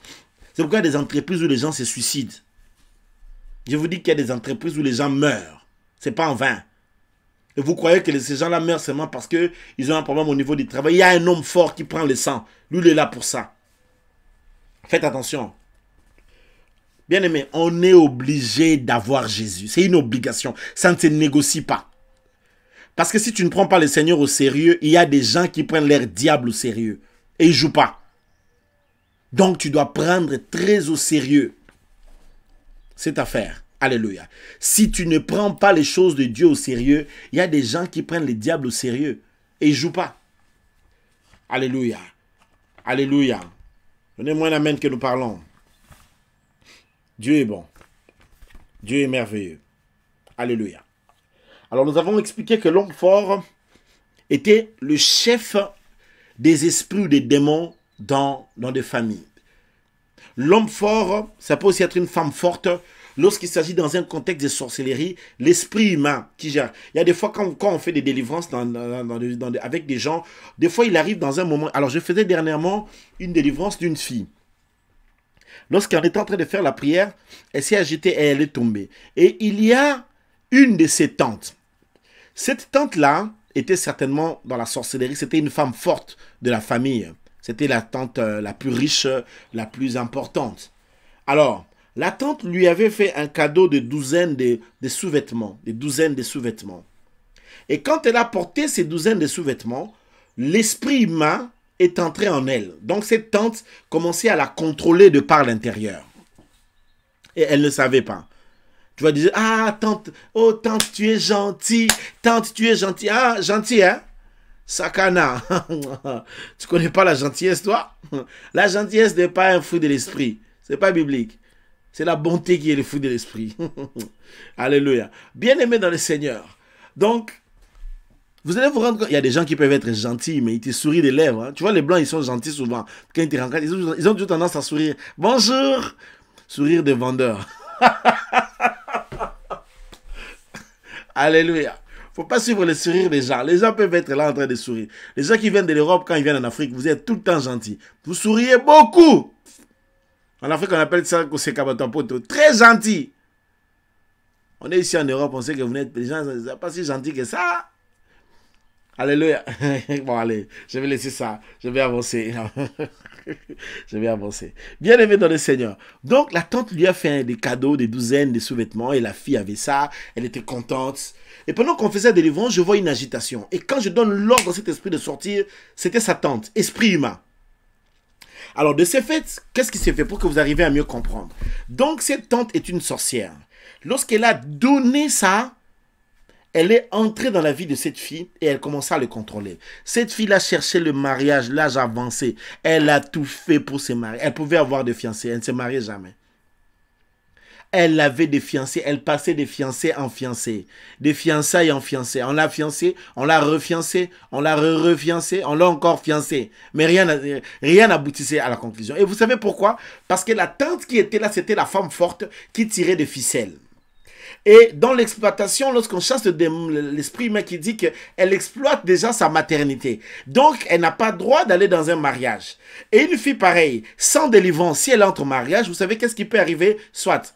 C'est pourquoi il y a des entreprises où les gens se suicident. Je vous dis qu'il y a des entreprises où les gens meurent. C'est pas en vain. Et vous croyez que ces gens-là meurent seulement parce qu'ils ont un problème au niveau du travail. Il y a un homme fort qui prend le sang. Lui, il est là pour ça. Faites attention. Bien aimé, on est obligé d'avoir Jésus. C'est une obligation. Ça ne se négocie pas. Parce que si tu ne prends pas le Seigneur au sérieux, il y a des gens qui prennent leur diable au sérieux. Et ils ne jouent pas. Donc tu dois prendre très au sérieux cette affaire. Alléluia. Si tu ne prends pas les choses de Dieu au sérieux, il y a des gens qui prennent les diables au sérieux et ils jouent pas. Alléluia. Alléluia. Donnez-moi un amen que nous parlons. Dieu est bon. Dieu est merveilleux. Alléluia. Alors nous avons expliqué que l'homme fort était le chef des esprits ou des démons dans, dans des familles. L'homme fort, ça peut aussi être une femme forte, lorsqu'il s'agit dans un contexte de sorcellerie, l'esprit humain qui gère. Il y a des fois quand, on fait des délivrances avec des gens, des fois il arrive dans un moment... Alors je faisais dernièrement une délivrance d'une fille. Lorsqu'elle était en train de faire la prière, elle s'est agitée et elle est tombée. Et il y a une de ses tantes. Cette tante-là était certainement dans la sorcellerie, c'était une femme forte de la famille. C'était la tante euh, la plus riche, la plus importante. Alors, la tante lui avait fait un cadeau de douzaines de, sous-vêtements, des douzaines de sous-vêtements. Et quand elle a porté ces douzaines de sous-vêtements, l'esprit humain est entré en elle. Donc cette tante commençait à la contrôler de par l'intérieur. Et elle ne savait pas. Tu vas dire, ah, tante, oh, tante, tu es gentille, tante, tu es gentille. Ah, gentille, hein Sakana. tu connais pas la gentillesse, toi La gentillesse n'est pas un fruit de l'esprit. C'est pas biblique. C'est la bonté qui est le fruit de l'esprit. Alléluia. Bien-aimé dans le Seigneur. Donc, vous allez vous rendre compte, il y a des gens qui peuvent être gentils, mais ils te sourient des lèvres. Hein. Tu vois, les blancs, ils sont gentils souvent. Quand ils te rencontrent, ils ont, toujours tendance à sourire. Bonjour Sourire de vendeur. Alléluia. Faut pas suivre le sourire des gens. Les gens peuvent être là en train de sourire. Les gens qui viennent de l'Europe, quand ils viennent en Afrique, vous êtes tout le temps gentils. Vous souriez beaucoup. En Afrique, on appelle ça Kosekabatampoto. Très gentil. On est ici en Europe, on sait que vous n'êtes pas si gentil que ça. Alléluia. Bon, allez, je vais laisser ça. Je vais avancer. je vais avancer. Bien-aimé dans le Seigneur. Donc, la tante lui a fait des cadeaux, des douzaines de sous-vêtements, et la fille avait ça. Elle était contente. Et pendant qu'on faisait des délivrance, je vois une agitation. Et quand je donne l'ordre à cet esprit de sortir, c'était sa tante, esprit humain. Alors de ce fait, qu'est-ce qui s'est fait pour que vous arriviez à mieux comprendre Donc cette tante est une sorcière. Lorsqu'elle a donné ça, elle est entrée dans la vie de cette fille et elle commença à le contrôler. Cette fille a cherché le mariage, l'âge avancé. Elle a tout fait pour se marier. Elle pouvait avoir de fiancés, elle ne se mariait jamais. Elle avait des fiancés, elle passait des fiancés en fiancés, des fiançailles en fiancés. On l'a fiancée, on l'a refiancée, on l'a refiancé, refiancée on l'a encore fiancée. Mais rien rien n'aboutissait à la conclusion. Et vous savez pourquoi Parce que la tante qui était là, c'était la femme forte qui tirait des ficelles. Et dans l'exploitation, lorsqu'on chasse l'esprit humain qui dit qu'elle exploite déjà sa maternité. Donc, elle n'a pas droit d'aller dans un mariage. Et une fille pareille, sans délivrance, si elle entre en mariage, vous savez qu'est-ce qui peut arriver Soit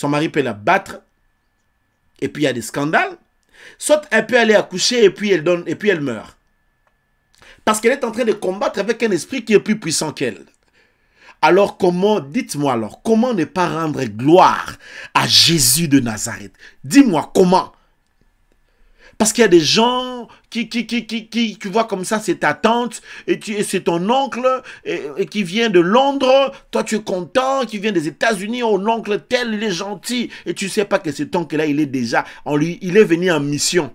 son mari peut la battre, et puis il y a des scandales, soit elle peut aller accoucher et puis elle, donne, et puis elle meurt. Parce qu'elle est en train de combattre avec un esprit qui est plus puissant qu'elle. Alors comment, dites-moi alors, comment ne pas rendre gloire à Jésus de Nazareth Dis-moi comment. Parce qu'il y a des gens qui, qui, qui, qui, tu vois comme ça, c'est ta tante, et, c'est ton oncle, et, qui vient de Londres, toi tu es content, qui vient des États-Unis, oh oncle tel, il est gentil, et tu sais pas que cet oncle-là, il est déjà en lui, il est venu en mission.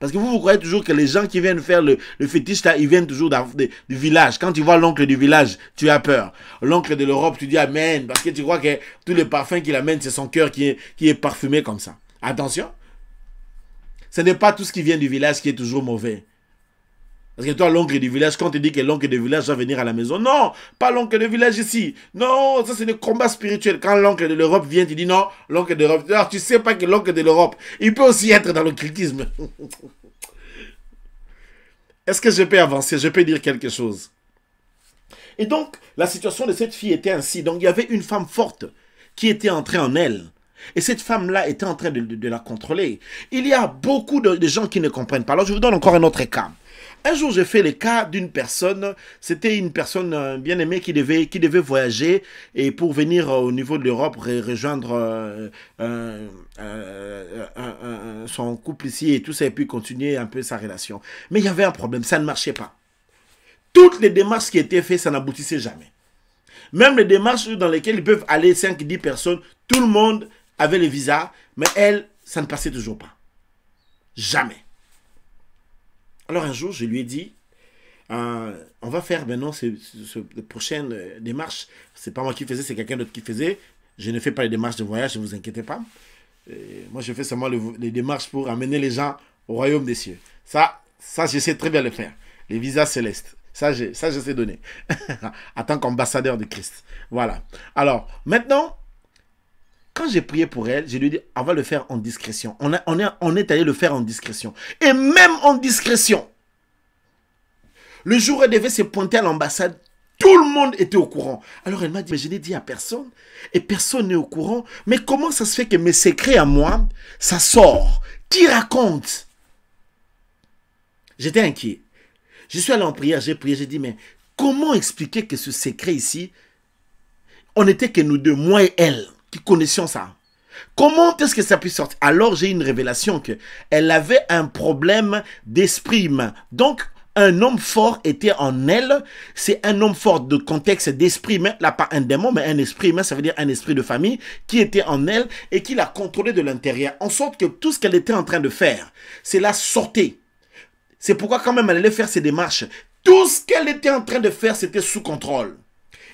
Parce que vous, vous croyez toujours que les gens qui viennent faire le, le fétiche, ils viennent toujours du village. Quand tu vois l'oncle du village, tu as peur. L'oncle de l'Europe, tu dis Amen. Parce que tu crois que tous les parfums qu'il amène, c'est son cœur qui est, qui est parfumé comme ça. Attention, ce n'est pas tout ce qui vient du village qui est toujours mauvais. Parce que toi, l'oncle du village, quand tu dis que l'oncle du village va venir à la maison, non, pas l'oncle du village ici. Non, ça c'est le combat spirituel. Quand l'oncle de l'Europe vient, tu dis non, l'oncle de l'Europe. Alors tu sais pas que l'oncle de l'Europe, il peut aussi être dans le critisme. Est-ce que je peux avancer Je peux dire quelque chose Et donc, la situation de cette fille était ainsi. Donc, il y avait une femme forte qui était entrée en elle. Et cette femme-là était en train de, la contrôler. Il y a beaucoup de, gens qui ne comprennent pas. Alors, je vous donne encore un autre cas. Un jour, j'ai fait le cas d'une personne. C'était une personne euh, bien aimée qui devait, qui devait voyager et pour venir euh, au niveau de l'Europe rejoindre euh, son couple ici et tout ça et puis continuer un peu sa relation. Mais il y avait un problème, ça ne marchait pas. Toutes les démarches qui étaient faites, ça n'aboutissait jamais. Même les démarches dans lesquelles ils peuvent aller 5-10 personnes, tout le monde avait le visa, mais elle, ça ne passait toujours pas. Jamais. Alors un jour, je lui ai dit, euh, on va faire maintenant cette prochaine euh, démarche. C'est pas moi qui faisais, c'est quelqu'un d'autre qui faisait. Je ne fais pas les démarches de voyage, ne vous inquiétez pas. Euh, moi, je fais seulement les démarches pour amener les gens au royaume des cieux. Ça, ça, je très bien le faire. Les visas célestes. Ça, ça, je sais donner. en tant qu'ambassadeur de Christ. Voilà. Alors, maintenant, quand j'ai prié pour elle, je lui ai dit, on va le faire en discrétion. On, est, est allé le faire en discrétion. Et même en discrétion, le jour où elle devait se pointer à l'ambassade, tout le monde était au courant. Alors elle m'a dit, mais je n'ai dit à personne. Et personne n'est au courant. Mais comment ça se fait que mes secrets à moi, ça sort Qui raconte J'étais inquiet. Je suis allé en prière, j'ai prié, j'ai dit, mais comment expliquer que ce secret ici, on était que nous deux, moi et elle qui connaissions ça. Comment est-ce que ça puisse sortir Alors j'ai une révélation que elle avait un problème d'esprit humain. Donc un homme fort était en elle. C'est un homme fort de contexte d'esprit mais là pas un démon, mais un esprit humain, ça veut dire un esprit de famille qui était en elle et qui la contrôlait de l'intérieur. En sorte que tout ce qu'elle était en train de faire, c'est la sortir. C'est pourquoi quand même elle allait faire ses démarches. Tout ce qu'elle était en train de faire, c'était sous contrôle.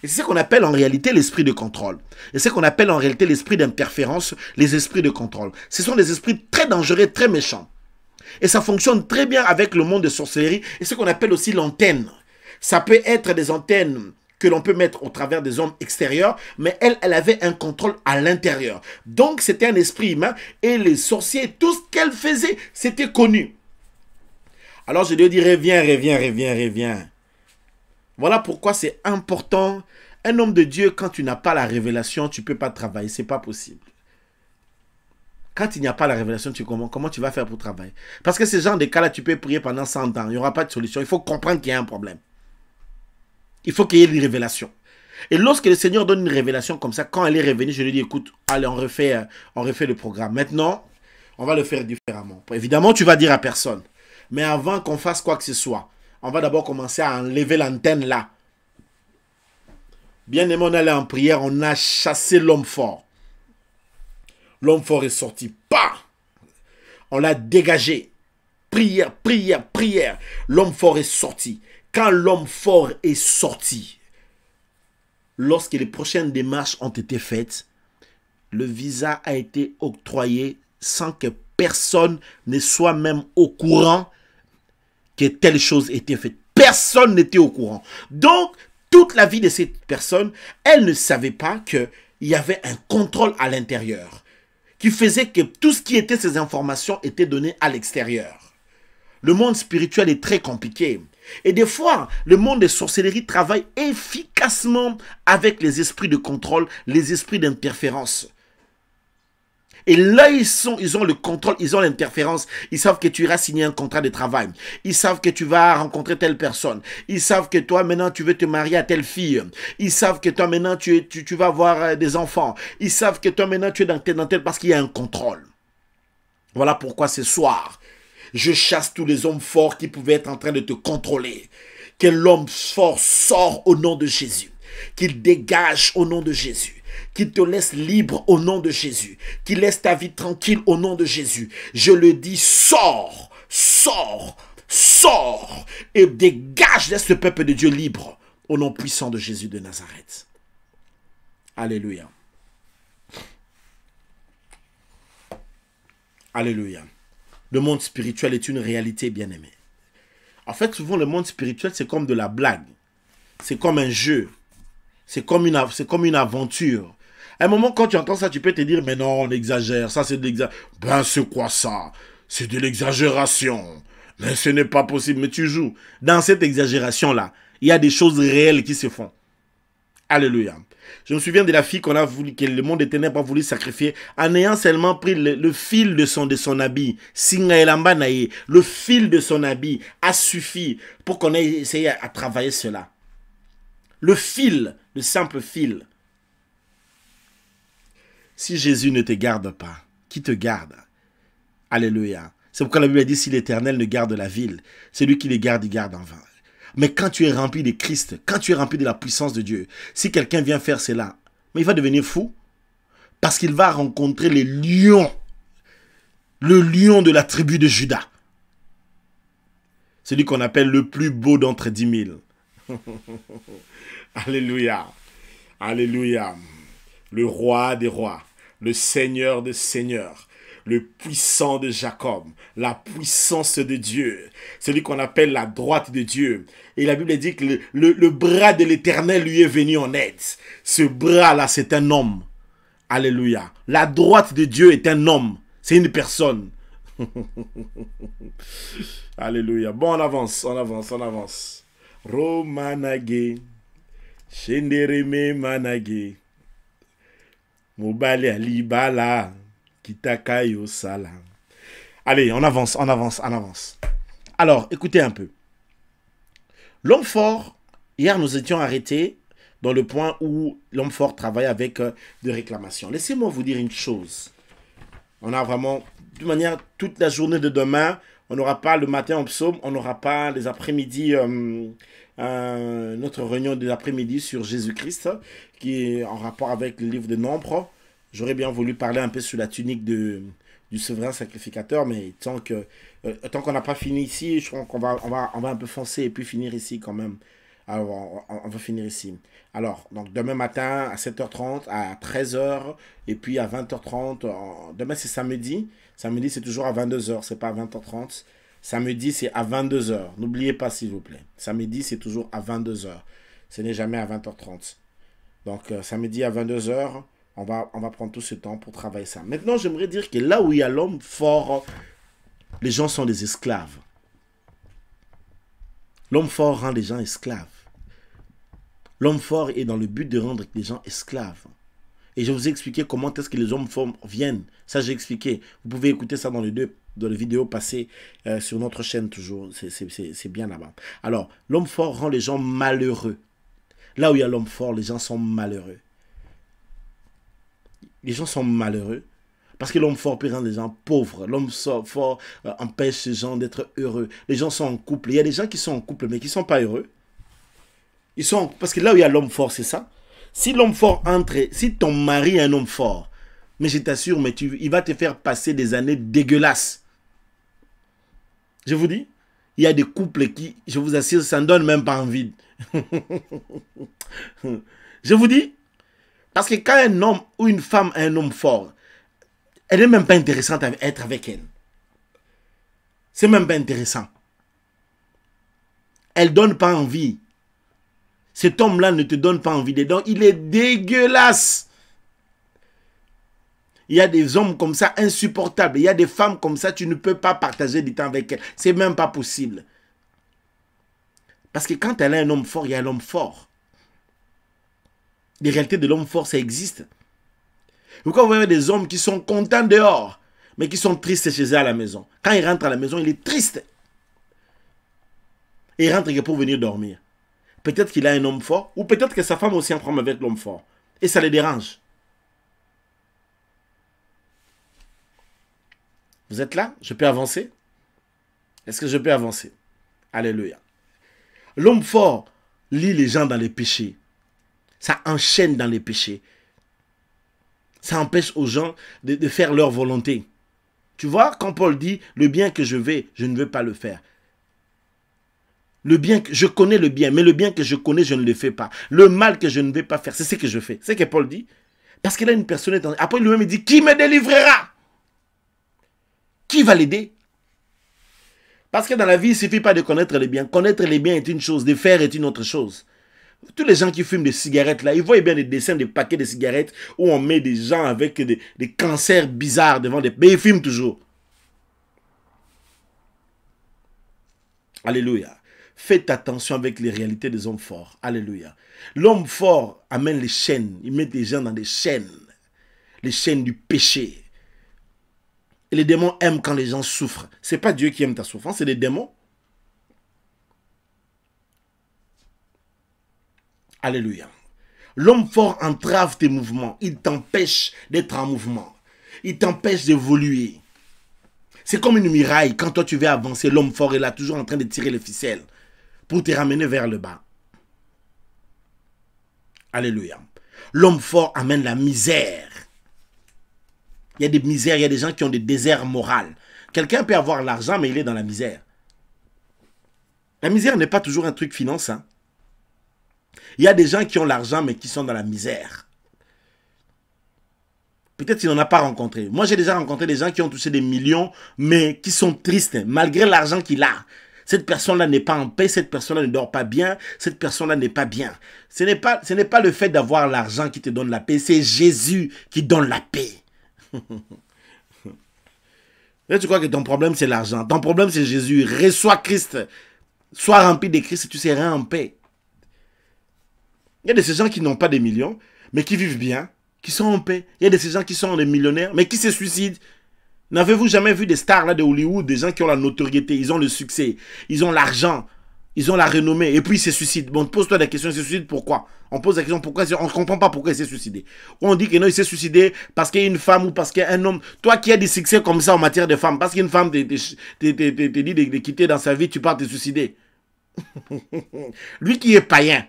Et c'est ce qu'on appelle en réalité l'esprit de contrôle. Et c'est ce qu'on appelle en réalité l'esprit d'interférence, les esprits de contrôle. Ce sont des esprits très dangereux, très méchants. Et ça fonctionne très bien avec le monde de sorcellerie et ce qu'on appelle aussi l'antenne. Ça peut être des antennes que l'on peut mettre au travers des hommes extérieurs, mais elle, elle avait un contrôle à l'intérieur. Donc c'était un esprit humain et les sorciers, tout ce qu'elle faisait, c'était connu. Alors je lui dit reviens, reviens, reviens, reviens. Voilà pourquoi c'est important. Un homme de Dieu, quand tu n'as pas la révélation, tu ne peux pas travailler. C'est pas possible. Quand il n'y a pas la révélation, tu comment, comment tu vas faire pour travailler Parce que ce genre de cas-là, tu peux prier pendant 100 ans. Il n'y aura pas de solution. Il faut comprendre qu'il y a un problème. Il faut qu'il y ait une révélation. Et lorsque le Seigneur donne une révélation comme ça, quand elle est revenue, je lui dis, écoute, allez, on refait, euh, on refait le programme. Maintenant, on va le faire différemment. Évidemment, tu vas dire à personne. Mais avant qu'on fasse quoi que ce soit, on va d'abord commencer à enlever l'antenne là. Bien aimé, on allé en prière, on a chassé l'homme fort. L'homme fort est sorti. Pas. On l'a dégagé. Prière, prière, prière. L'homme fort est sorti. Quand l'homme fort est sorti, lorsque les prochaines démarches ont été faites, le visa a été octroyé sans que personne ne soit même au courant telle chose était faite. Personne n'était au courant. Donc, toute la vie de cette personne, elle ne savait pas qu'il y avait un contrôle à l'intérieur qui faisait que tout ce qui était ces informations était donné à l'extérieur. Le monde spirituel est très compliqué. Et des fois, le monde des sorcelleries travaille efficacement avec les esprits de contrôle, les esprits d'interférence. Et là, ils, sont, ils ont le contrôle, ils ont l'interférence. Ils savent que tu iras signer un contrat de travail. Ils savent que tu vas rencontrer telle personne. Ils savent que toi, maintenant, tu veux te marier à telle fille. Ils savent que toi, maintenant, tu, tu vas avoir euh, des enfants. Ils savent que toi, maintenant, tu es dans, dans telle parce qu'il y a un contrôle. Voilà pourquoi ce soir, je chasse tous les hommes forts qui pouvaient être en train de te contrôler. Que l'homme fort sort au nom de Jésus. Qu'il dégage au nom de Jésus qui te laisse libre au nom de Jésus, qui laisse ta vie tranquille au nom de Jésus. Je le dis, sors, sors, sors et dégage, laisse le peuple de Dieu libre au nom puissant de Jésus de Nazareth. Alléluia. Alléluia. Le monde spirituel est une réalité bien-aimée. En fait, souvent, le monde spirituel, c'est comme de la blague. C'est comme un jeu. C'est comme, une, comme une aventure. À un moment, quand tu entends ça, tu peux te dire, mais non, on exagère, ça c'est de Ben c'est quoi ça C'est de l'exagération. Mais ce n'est pas possible, mais tu joues. Dans cette exagération-là, il y a des choses réelles qui se font. Alléluia. Je me souviens de la fille qu'on a voulu, que le monde des ténèbres a voulu sacrifier en ayant seulement pris le, fil de son, de son habit. Le fil de son habit a suffi pour qu'on ait essayé à travailler cela. Le fil, le simple fil. Si Jésus ne te garde pas, qui te garde Alléluia. C'est pourquoi la Bible a dit, si l'Éternel ne garde la ville, celui qui les garde, il garde en vain. Mais quand tu es rempli de Christ, quand tu es rempli de la puissance de Dieu, si quelqu'un vient faire cela, mais il va devenir fou parce qu'il va rencontrer les lions, le lion de la tribu de Judas, celui qu'on appelle le plus beau d'entre dix mille. Alléluia. Alléluia. Le roi des rois, le seigneur des seigneurs, le puissant de Jacob, la puissance de Dieu, celui qu'on appelle la droite de Dieu. Et la Bible dit que le, bras de l'Éternel lui est venu en aide. Ce bras-là, c'est un homme. Alléluia. La droite de Dieu est un homme. C'est une personne. Alléluia. Bon, on avance, on avance, on avance. Romanage alibala. Kitakayo Allez, on avance, on avance, on avance. Alors, écoutez un peu. L'homme fort, hier nous étions arrêtés dans le point où l'homme fort travaille avec euh, des réclamations. Laissez-moi vous dire une chose. On a vraiment, de manière, toute la journée de demain, on n'aura pas le matin en psaume, on n'aura pas les après-midi euh, notre réunion de l'après-midi sur Jésus-Christ, qui est en rapport avec le livre de Nombres. J'aurais bien voulu parler un peu sur la tunique de, du souverain sacrificateur, mais tant que euh, tant qu'on n'a pas fini ici, je crois qu'on va, on va, on va un peu foncer et puis finir ici quand même. Alors, on, va finir ici. Alors, donc demain matin à 7h30, à 13h, et puis à 20h30. Demain, c'est samedi. Samedi, c'est toujours à 22h, c'est pas à 20h30. Samedi, c'est à 22h. N'oubliez pas, s'il vous plaît. Samedi, c'est toujours à 22h. Ce n'est jamais à 20h30. Donc, euh, samedi à 22h, on va, on va prendre tout ce temps pour travailler ça. Maintenant, j'aimerais dire que là où il y a l'homme fort, les gens sont des esclaves. L'homme fort rend les gens esclaves. L'homme fort est dans le but de rendre les gens esclaves. Et je vous ai expliqué comment est-ce que les hommes forts viennent. Ça, j'ai expliqué. Vous pouvez écouter ça dans les deux dans les vidéos passées euh, sur notre chaîne toujours. C'est bien là-bas. Alors, l'homme fort rend les gens malheureux. Là où il y a l'homme fort, les gens sont malheureux. Les gens sont malheureux. Parce que l'homme fort peut rendre les gens pauvres. L'homme fort euh, empêche les gens d'être heureux. Les gens sont en couple. Il y a des gens qui sont en couple mais qui ne sont pas heureux. Ils sont, parce que là où il y a l'homme fort, c'est ça. Si l'homme fort entre, si ton mari est un homme fort, mais je t'assure, mais tu, il va te faire passer des années dégueulasses. Je vous dis, il y a des couples qui, je vous assure, ça ne donne même pas envie. je vous dis, parce que quand un homme ou une femme a un homme fort, elle n'est même pas intéressante à être avec elle. C'est même pas intéressant. Elle donne pas envie. Cet homme-là ne te donne pas envie de dons. Il est dégueulasse. Il y a des hommes comme ça insupportables. Il y a des femmes comme ça, tu ne peux pas partager du temps avec elles. C'est même pas possible. Parce que quand elle a un homme fort, il y a un homme fort. Les réalités de l'homme fort, ça existe. Pourquoi vous voyez des hommes qui sont contents dehors, mais qui sont tristes chez eux à la maison Quand il rentre à la maison, il est triste. Et il rentre pour venir dormir. Peut-être qu'il a un homme fort, ou peut-être que sa femme aussi en prend avec l'homme fort. Et ça les dérange. Vous êtes là Je peux avancer Est-ce que je peux avancer Alléluia. L'homme fort lit les gens dans les péchés. Ça enchaîne dans les péchés. Ça empêche aux gens de, de faire leur volonté. Tu vois, quand Paul dit, le bien que je vais, je ne veux pas le faire. Le bien que je connais le bien, mais le bien que je connais, je ne le fais pas. Le mal que je ne vais pas faire, c'est ce que je fais. C'est ce que Paul dit. Parce qu'il a une personne est Après, lui-même, il dit, qui me délivrera Qui va l'aider Parce que dans la vie, il ne suffit pas de connaître les biens. Connaître les biens est une chose, de faire est une autre chose. Tous les gens qui fument des cigarettes, là, ils voient bien des dessins, des paquets de cigarettes où on met des gens avec des, des cancers bizarres devant des... Mais ils fument toujours. Alléluia. Faites attention avec les réalités des hommes forts. Alléluia. L'homme fort amène les chaînes. Il met des gens dans des chaînes. Les chaînes du péché. Et les démons aiment quand les gens souffrent. C'est pas Dieu qui aime ta souffrance, c'est les démons. Alléluia. L'homme fort entrave tes mouvements. Il t'empêche d'être en mouvement. Il t'empêche d'évoluer. C'est comme une miraille. Quand toi tu veux avancer, l'homme fort est là, toujours en train de tirer les ficelles pour te ramener vers le bas. Alléluia. L'homme fort amène la misère. Il y a des misères, il y a des gens qui ont des déserts moraux. Quelqu'un peut avoir l'argent, mais il est dans la misère. La misère n'est pas toujours un truc finance. Hein. Il y a des gens qui ont l'argent, mais qui sont dans la misère. Peut-être qu'il n'en a pas rencontré. Moi, j'ai déjà rencontré des gens qui ont touché des millions, mais qui sont tristes, malgré l'argent qu'il a. Cette personne-là n'est pas en paix, cette personne-là ne dort pas bien, cette personne-là n'est pas bien. Ce n'est pas, ce n'est pas le fait d'avoir l'argent qui te donne la paix, c'est Jésus qui donne la paix. tu crois que ton problème, c'est l'argent. Ton problème, c'est Jésus. Reçois Christ. Sois rempli de Christ et tu seras en paix. Il y a de ces gens qui n'ont pas des millions, mais qui vivent bien, qui sont en paix. Il y a des ces gens qui sont des millionnaires, mais qui se suicident, N'avez-vous jamais vu des stars là de Hollywood, des gens qui ont la notoriété, ils ont le succès, ils ont l'argent, ils ont la renommée, et puis ils se suicident. Bon, pose-toi la question, ils se suicident pourquoi On pose la question pourquoi on ne comprend pas pourquoi il s'est suicidé. Ou on dit que non, il s'est suicidé parce qu'il y a une femme ou parce qu'il y a un homme. Toi qui as des succès comme ça en matière de femmes, parce qu'une femme t'a dit de, quitter dans sa vie, tu pars te suicider. Lui qui est païen,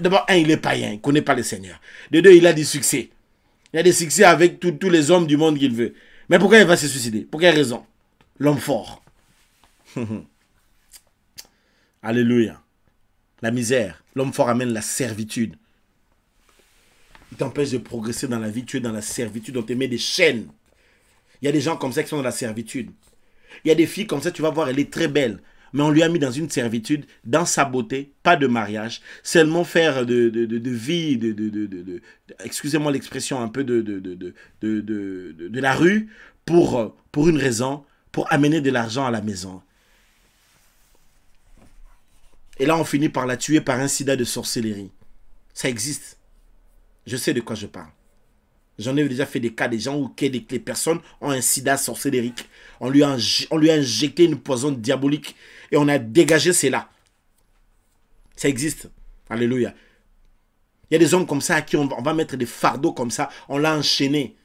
d'abord, un, il est païen, il ne connaît pas le Seigneur. De deux, il a du succès. Il a des succès avec tous les hommes du monde qu'il veut. Mais pourquoi il va se suicider Pour quelle raison L'homme fort. Alléluia. La misère. L'homme fort amène la servitude. Il t'empêche de progresser dans la vie. Tu es dans la servitude. On te met des chaînes. Il y a des gens comme ça qui sont dans la servitude. Il y a des filles comme ça, tu vas voir, elle est très belle mais on lui a mis dans une servitude, dans sa beauté, pas de mariage, seulement faire de, vie, de, excusez-moi l'expression un peu de, de, la rue, pour, pour une raison, pour amener de l'argent à la maison. Et là, on finit par la tuer par un sida de sorcellerie. Ça existe. Je sais de quoi je parle. J'en ai déjà fait des cas des gens où les personnes ont un sida sorcellerique on lui, a, on lui a injecté une poison diabolique et on a dégagé cela. Ça existe. Alléluia. Il y a des hommes comme ça à qui on va, mettre des fardeaux comme ça, on l'a enchaîné.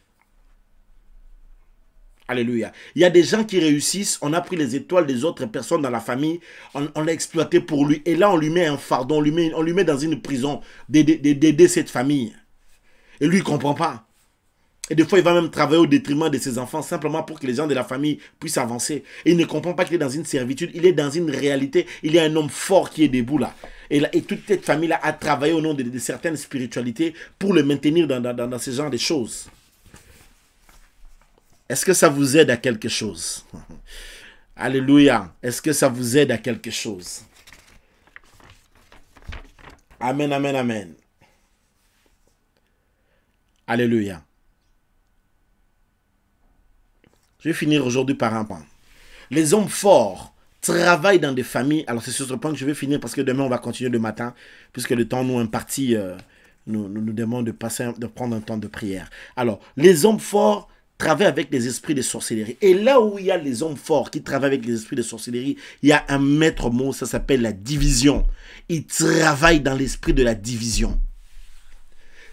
Alléluia. Il y a des gens qui réussissent, on a pris les étoiles des autres personnes dans la famille, on, l'a exploité pour lui. Et là, on lui met un fardeau, lui on lui met dans une prison d'aider cette famille. Et lui, il ne comprend pas. Et des fois, il va même travailler au détriment de ses enfants simplement pour que les gens de la famille puissent avancer. il ne comprend pas qu'il est dans une servitude, il est dans une réalité. Il y a un homme fort qui est debout là. Et, toute cette famille-là a travaillé au nom de, certaines spiritualités pour le maintenir dans, dans ce genre de choses. Est-ce que ça vous aide à quelque chose Alléluia. Est-ce que ça vous aide à quelque chose Amen, amen, amen. Alléluia. Je vais finir aujourd'hui par un point. Les hommes forts travaillent dans des familles. Alors c'est sur ce point que je vais finir parce que demain on va continuer le matin puisque le temps nous imparti euh, nous, nous, demande de, de prendre un temps de prière. Alors les hommes forts travaillent avec les esprits de sorcellerie. Et là où il y a les hommes forts qui travaillent avec les esprits de sorcellerie, il y a un maître mot, ça s'appelle la division. Ils travaillent dans l'esprit de la division.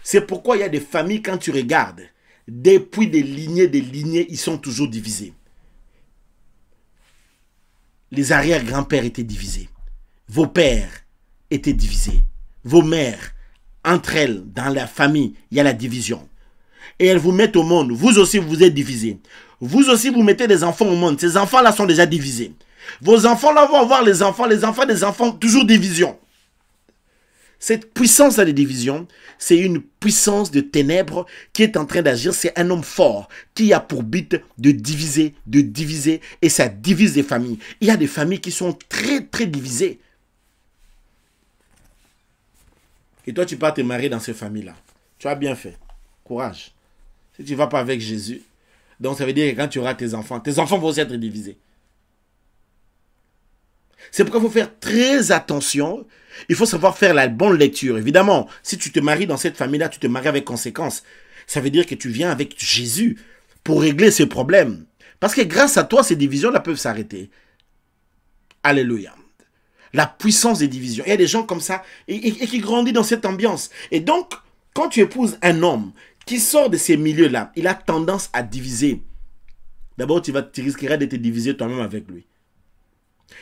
C'est pourquoi il y a des familles, quand tu regardes, depuis des lignées, des lignées, ils sont toujours divisés. Les arrière-grands-pères étaient divisés. Vos pères étaient divisés. Vos mères, entre elles, dans la famille, il y a la division. Et elles vous mettent au monde. Vous aussi, vous êtes divisés. Vous aussi, vous mettez des enfants au monde. Ces enfants-là sont déjà divisés. Vos enfants-là vont avoir les enfants, les enfants des enfants, toujours division. Cette puissance là la division, c'est une puissance de ténèbres qui est en train d'agir. C'est un homme fort qui a pour but de diviser, de diviser, et ça divise les familles. Il y a des familles qui sont très, très divisées. Et toi, tu pas te marier dans ces familles-là. Tu as bien fait. Courage. Si tu ne vas pas avec Jésus, donc ça veut dire que quand tu auras tes enfants, tes enfants vont aussi être divisés. C'est pourquoi il faut faire très attention. Il faut savoir faire la bonne lecture. Évidemment, si tu te maries dans cette famille-là, tu te maries avec conséquence. Ça veut dire que tu viens avec Jésus pour régler ces problèmes. Parce que grâce à toi, ces divisions-là peuvent s'arrêter. Alléluia. La puissance des divisions. Il y a des gens comme ça et, qui grandissent dans cette ambiance. Et donc, quand tu épouses un homme qui sort de ces milieux-là, il a tendance à diviser. D'abord, tu, vas, tu risqueras de te diviser toi-même avec lui.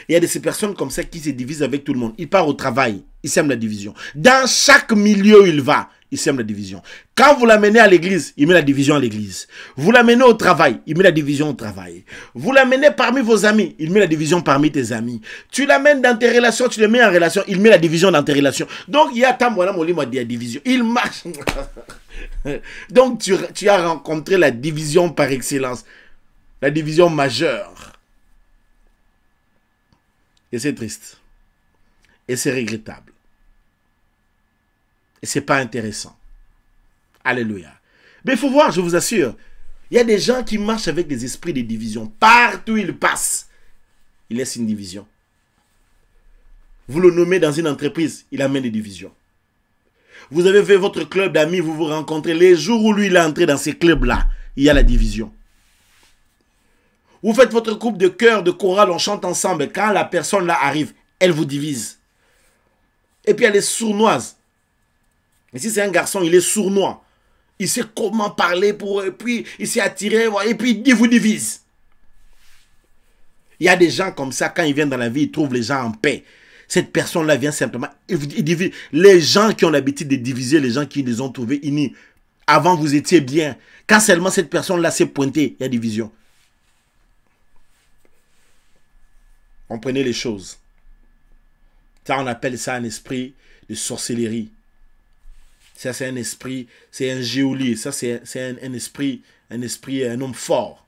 Il y a des ces personnes comme ça qui se divisent avec tout le monde. Il part au travail, il sème la division. Dans chaque milieu il va, il sème la division. Quand vous l'amenez à l'église, il met la division à l'église. Vous l'amenez au travail, il met la division au travail. Vous l'amenez parmi vos amis, il met la division parmi tes amis. Tu l'amènes dans tes relations, tu le mets en relation, il met la division dans tes relations. Donc, il y a ta mon division. Il marche. Donc, tu, tu as rencontré la division par excellence. La division majeure. Et c'est triste. Et c'est regrettable. Et c'est pas intéressant. Alléluia. Mais il faut voir, je vous assure, il y a des gens qui marchent avec des esprits de division. Partout où ils passent, ils laissent une division. Vous le nommez dans une entreprise, il amène des divisions. Vous avez fait votre club d'amis, vous vous rencontrez. Les jours où lui, il est entré dans ces clubs-là, il y a la division. Vous faites votre groupe de chœur, de chorale, on chante ensemble. quand la personne là arrive, elle vous divise. Et puis elle est sournoise. Mais si c'est un garçon, il est sournois. Il sait comment parler pour. Et puis il s'est attiré. Et puis il vous divise. Il y a des gens comme ça, quand ils viennent dans la vie, ils trouvent les gens en paix. Cette personne-là vient simplement. Il divise. Les gens qui ont l'habitude de diviser les gens qui les ont trouvés unis. Avant, vous étiez bien. Quand seulement cette personne-là s'est pointée, il y a division. On prenait les choses. Ça, on appelle ça un esprit de sorcellerie. Ça, c'est un esprit, c'est un géolier. Ça, c'est un, esprit, un esprit, un homme fort.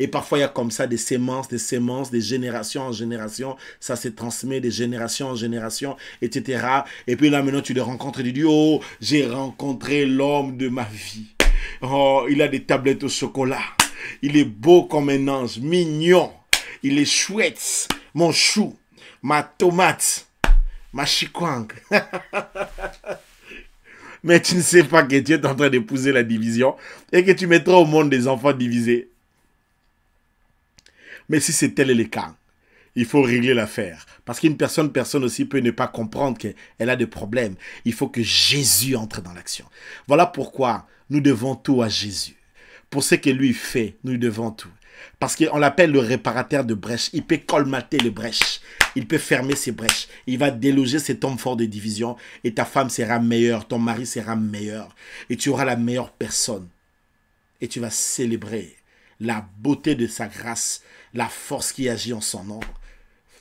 Et parfois, il y a comme ça des sémences, des sémences, des générations en générations. Ça se transmet des générations en générations, etc. Et puis là, maintenant, tu le rencontres et tu dis, oh, j'ai rencontré l'homme de ma vie. Oh, il a des tablettes au chocolat. Il est beau comme un ange, mignon il est chouette, mon chou, ma tomate, ma chikwang. Mais tu ne sais pas que tu es en train d'épouser la division et que tu mettras au monde des enfants divisés. Mais si c'est tel le cas, il faut régler l'affaire. Parce qu'une personne, personne aussi peut ne pas comprendre qu'elle a des problèmes. Il faut que Jésus entre dans l'action. Voilà pourquoi nous devons tout à Jésus. Pour ce que lui fait, nous devons tout. Parce qu'on l'appelle le réparateur de brèches. Il peut colmater les brèches. Il peut fermer ses brèches. Il va déloger cet homme fort de division. Et ta femme sera meilleure. Ton mari sera meilleur. Et tu auras la meilleure personne. Et tu vas célébrer la beauté de sa grâce, la force qui agit en son nom.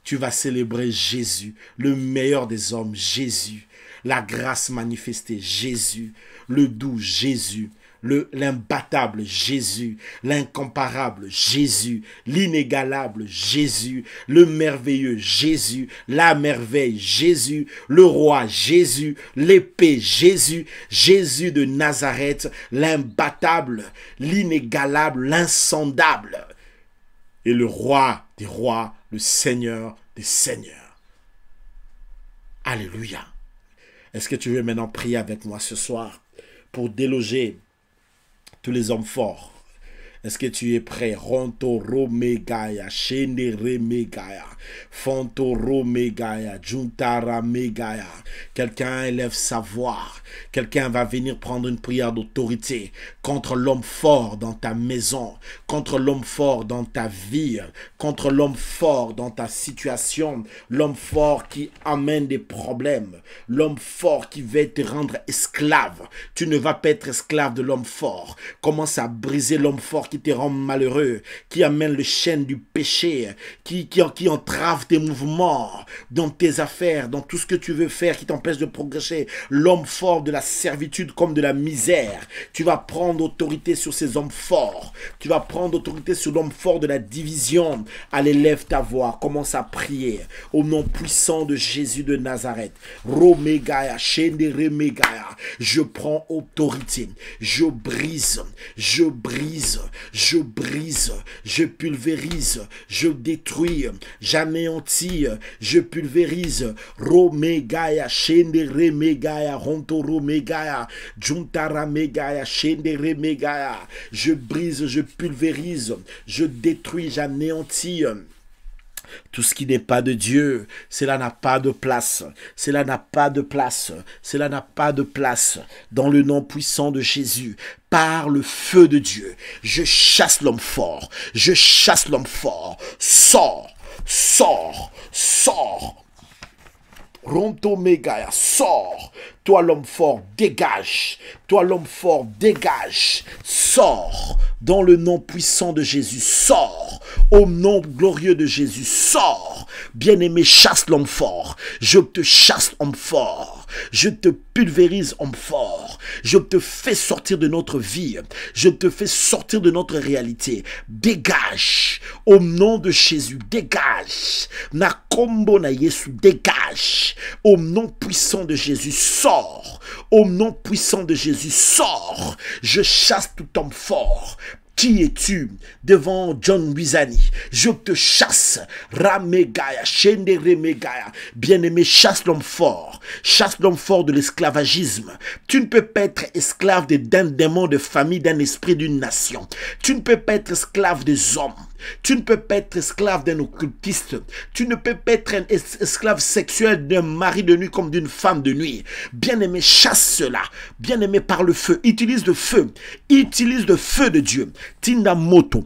Tu vas célébrer Jésus, le meilleur des hommes, Jésus. La grâce manifestée, Jésus. Le doux, Jésus l'imbattable Jésus, l'incomparable Jésus, l'inégalable Jésus, le merveilleux Jésus, la merveille Jésus, le roi Jésus, l'épée Jésus, Jésus de Nazareth, l'imbattable, l'inégalable, l'incendable, et le roi des rois, le Seigneur des seigneurs. Alléluia. Est-ce que tu veux maintenant prier avec moi ce soir pour déloger tous les hommes forts. Est-ce que tu es prêt? Rontoro Megaya, Shenere Megaya, Megaya, Juntara Megaya. Quelqu'un élève savoir. Quelqu'un va venir prendre une prière d'autorité contre l'homme fort dans ta maison, contre l'homme fort dans ta vie, contre l'homme fort dans ta situation, l'homme fort qui amène des problèmes, l'homme fort qui va te rendre esclave. Tu ne vas pas être esclave de l'homme fort. Commence à briser l'homme fort qui te rend malheureux, qui amène le chaîne du péché, qui, qui, qui entrave tes mouvements dans tes affaires, dans tout ce que tu veux faire, qui t'empêche de progresser. L'homme fort de la servitude comme de la misère. Tu vas prendre autorité sur ces hommes forts. Tu vas prendre autorité sur l'homme fort de la division. Allez, lève ta voix, commence à prier au nom puissant de Jésus de Nazareth. Romegaya, Je prends autorité. Je brise, je brise, je brise, je pulvérise, je détruis, j'anéantis, je pulvérise. Romegaya, rontoro. Megaya, Je brise, je pulvérise, je détruis, j'anéantis. Tout ce qui n'est pas de Dieu, cela n'a pas de place. Cela n'a pas de place. Cela n'a pas de place. Dans le nom puissant de Jésus, par le feu de Dieu, je chasse l'homme fort. Je chasse l'homme fort. Sors, sors, sors Ronto sors. Toi l'homme fort, dégage. Toi l'homme fort, dégage. Sors. Dans le nom puissant de Jésus, sors. Au nom glorieux de Jésus, sors. Bien-aimé, chasse l'homme fort. Je te chasse, l'homme fort. Je te pulvérise en fort. Je te fais sortir de notre vie. Je te fais sortir de notre réalité. Dégage. Au nom de Jésus, dégage. Nakombo na Yesu, dégage. Au nom puissant de Jésus, sors. Au nom puissant de Jésus, sors. Je chasse tout homme fort qui es-tu devant John Wizani Je te chasse. Ramegaya, Shende Remegaya. Bien-aimé, chasse l'homme fort. Chasse l'homme fort de l'esclavagisme. Tu ne peux pas être esclave d'un démon de famille, d'un esprit, d'une nation. Tu ne peux pas être esclave des hommes. Tu ne peux pas être esclave d'un occultiste. Tu ne peux pas être un esclave sexuel d'un mari de nuit comme d'une femme de nuit. Bien-aimé, chasse cela. Bien-aimé, par le feu. Utilise le feu. Utilise le feu de Dieu. Tinda moto.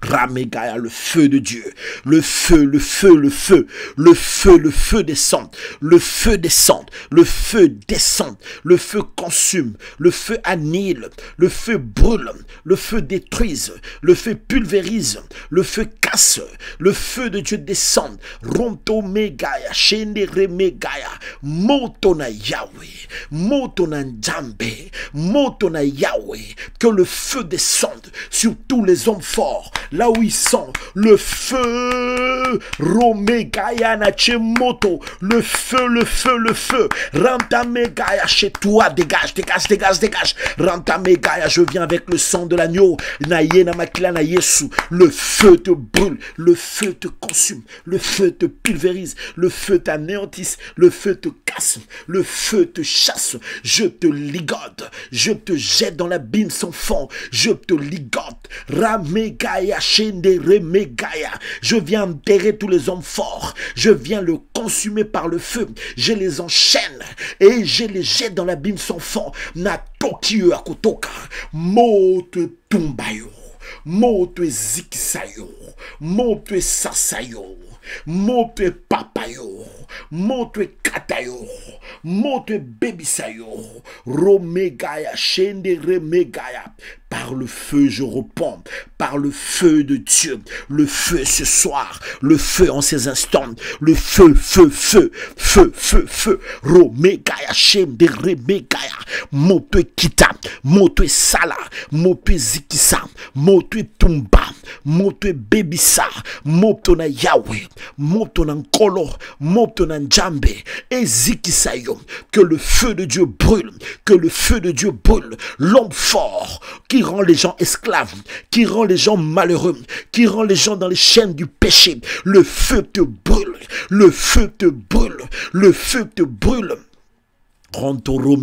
Ramegaya, le feu de Dieu, le feu, le feu, le feu, le feu, le feu descend, le feu descend, le feu descend, le feu consume, le feu annihile, le feu brûle, le feu détruise, le feu pulvérise, le feu casse, le feu de Dieu descend. Ronto Megaya, Shendere Megaya, Motona Yahweh, Motona Djambe, Motona Yahweh, que le feu descende sur tous les hommes forts là où ils sont. Le feu, le feu, le feu, le feu. Megaya chez toi, dégage, dégage, dégage, dégage. Megaya, je viens avec le sang de l'agneau. Naïe Namakila Yesu, le feu te brûle, le feu te consume, le feu te pulvérise, le feu t'anéantit, le feu te casse, le feu te chasse. Je te ligote je te jette dans la l'abîme sans fond, je te ligote, Gaïa je viens enterrer tous les hommes forts. Je viens le consumer par le feu. Je les enchaîne et je les jette dans l'abîme sans fond. Na akotoka. Mote tumbayo. Mote ziksayo. Mote sasayo. Mote papayo motwe kata yo motwe bebisa yo romegaya shende remegaya par le feu je reprends par le feu de Dieu le feu ce soir le feu en ces instants le feu feu feu feu feu feu romegaya shende remegaya motwe kita motwe sala motwe zikisa motwe tumba nkolo que le feu de dieu brûle que le feu de dieu brûle l'homme fort qui rend les gens esclaves qui rend les gens malheureux qui rend les gens dans les chaînes du péché le feu te brûle le feu te brûle le feu te brûle Rontoro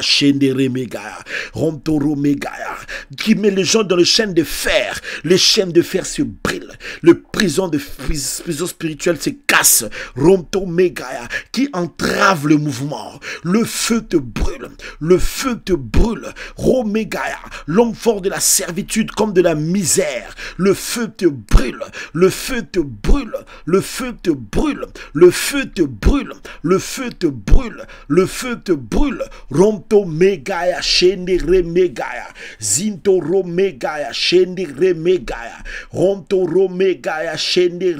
chaîne de Megaya, Ronto Megaya, qui met les gens dans les chaînes de fer. Les chaînes de fer se brillent. Le prison de prison spirituelle se casse. Ronto Megaya, qui entrave le mouvement. Le feu te brûle. Le feu te brûle. Romegaya, l'homme fort de la servitude comme de la misère. Le feu te brûle. Le feu te brûle. Le feu te brûle. Le feu te brûle. Le feu te brûle. Le feu te brûle. Romto megaya shende ya Zinto romegaya shende remegaya. Romto romegaya shende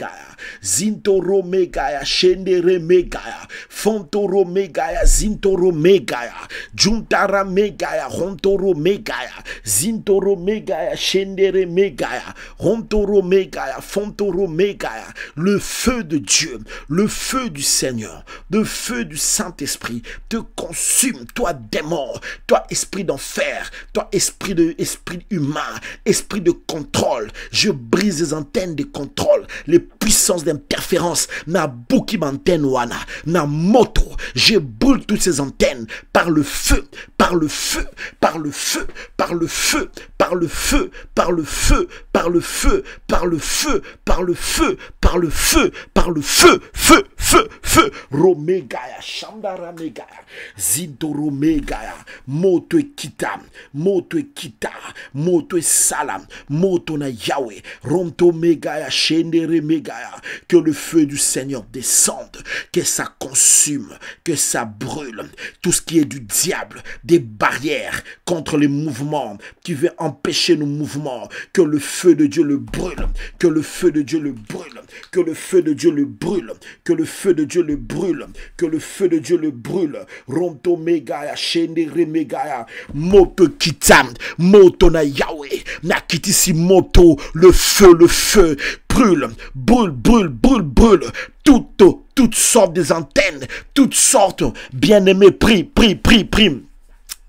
ya. zintoro megaya shendere megaya fontoro megaya zintoro megaya juntara megaya hontoro megaya zintoro megaya shendere megaya hontoro megaya fontoro megaya le feu de Dieu le feu du Seigneur le feu du Saint-Esprit te consume toi démon toi esprit d'enfer toi esprit de esprit humain esprit de contrôle je brise les antennes de contrôle les puissances puissance d'interférence na bouki antenne wana na moto je brûle toutes ces antennes par le feu par le feu par le feu par le feu par le feu par le feu par le feu par le feu par le feu par le feu par le feu feu feu feu romegaya mega zidoromegaya moto kita moto kita moto salam moto na yawe romto megaya shendere megaya que le feu du Seigneur descende, que ça consume, que ça brûle tout ce qui est du diable, des barrières contre les mouvements qui veut empêcher nos mouvements, que le feu de Dieu le brûle, que le feu de Dieu le brûle, que le feu de Dieu le brûle, que le feu de Dieu le brûle, que le feu de Dieu le brûle. Ronto megaya, shenere megaya, moto kitam, na nakitisi moto, le feu, le feu, brûle, brûle, brûle, brûle, brûle, toutes, toutes sortes des antennes, toutes sortes, bien aimé, prie, prie, prie, prie.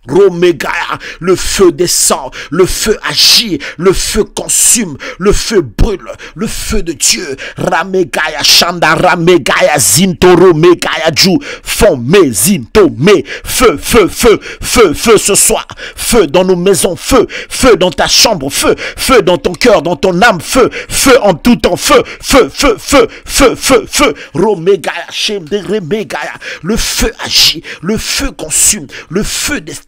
Romegaya, le feu descend, le feu agit, le feu consume, le feu brûle, le feu de Dieu. Ramegaya, Shanda, Ramegaya, Zinto, Romegaya, Ju, Fomé, Zinto, Me, feu, feu, feu, feu, feu ce soir, feu dans nos maisons, feu, feu dans ta chambre, feu, feu dans ton cœur, dans ton âme, feu, feu en tout temps, feu, feu, feu, feu, feu, feu, feu, Romegaya, Shemde, Remegaya, le feu agit, le feu consume, le feu descend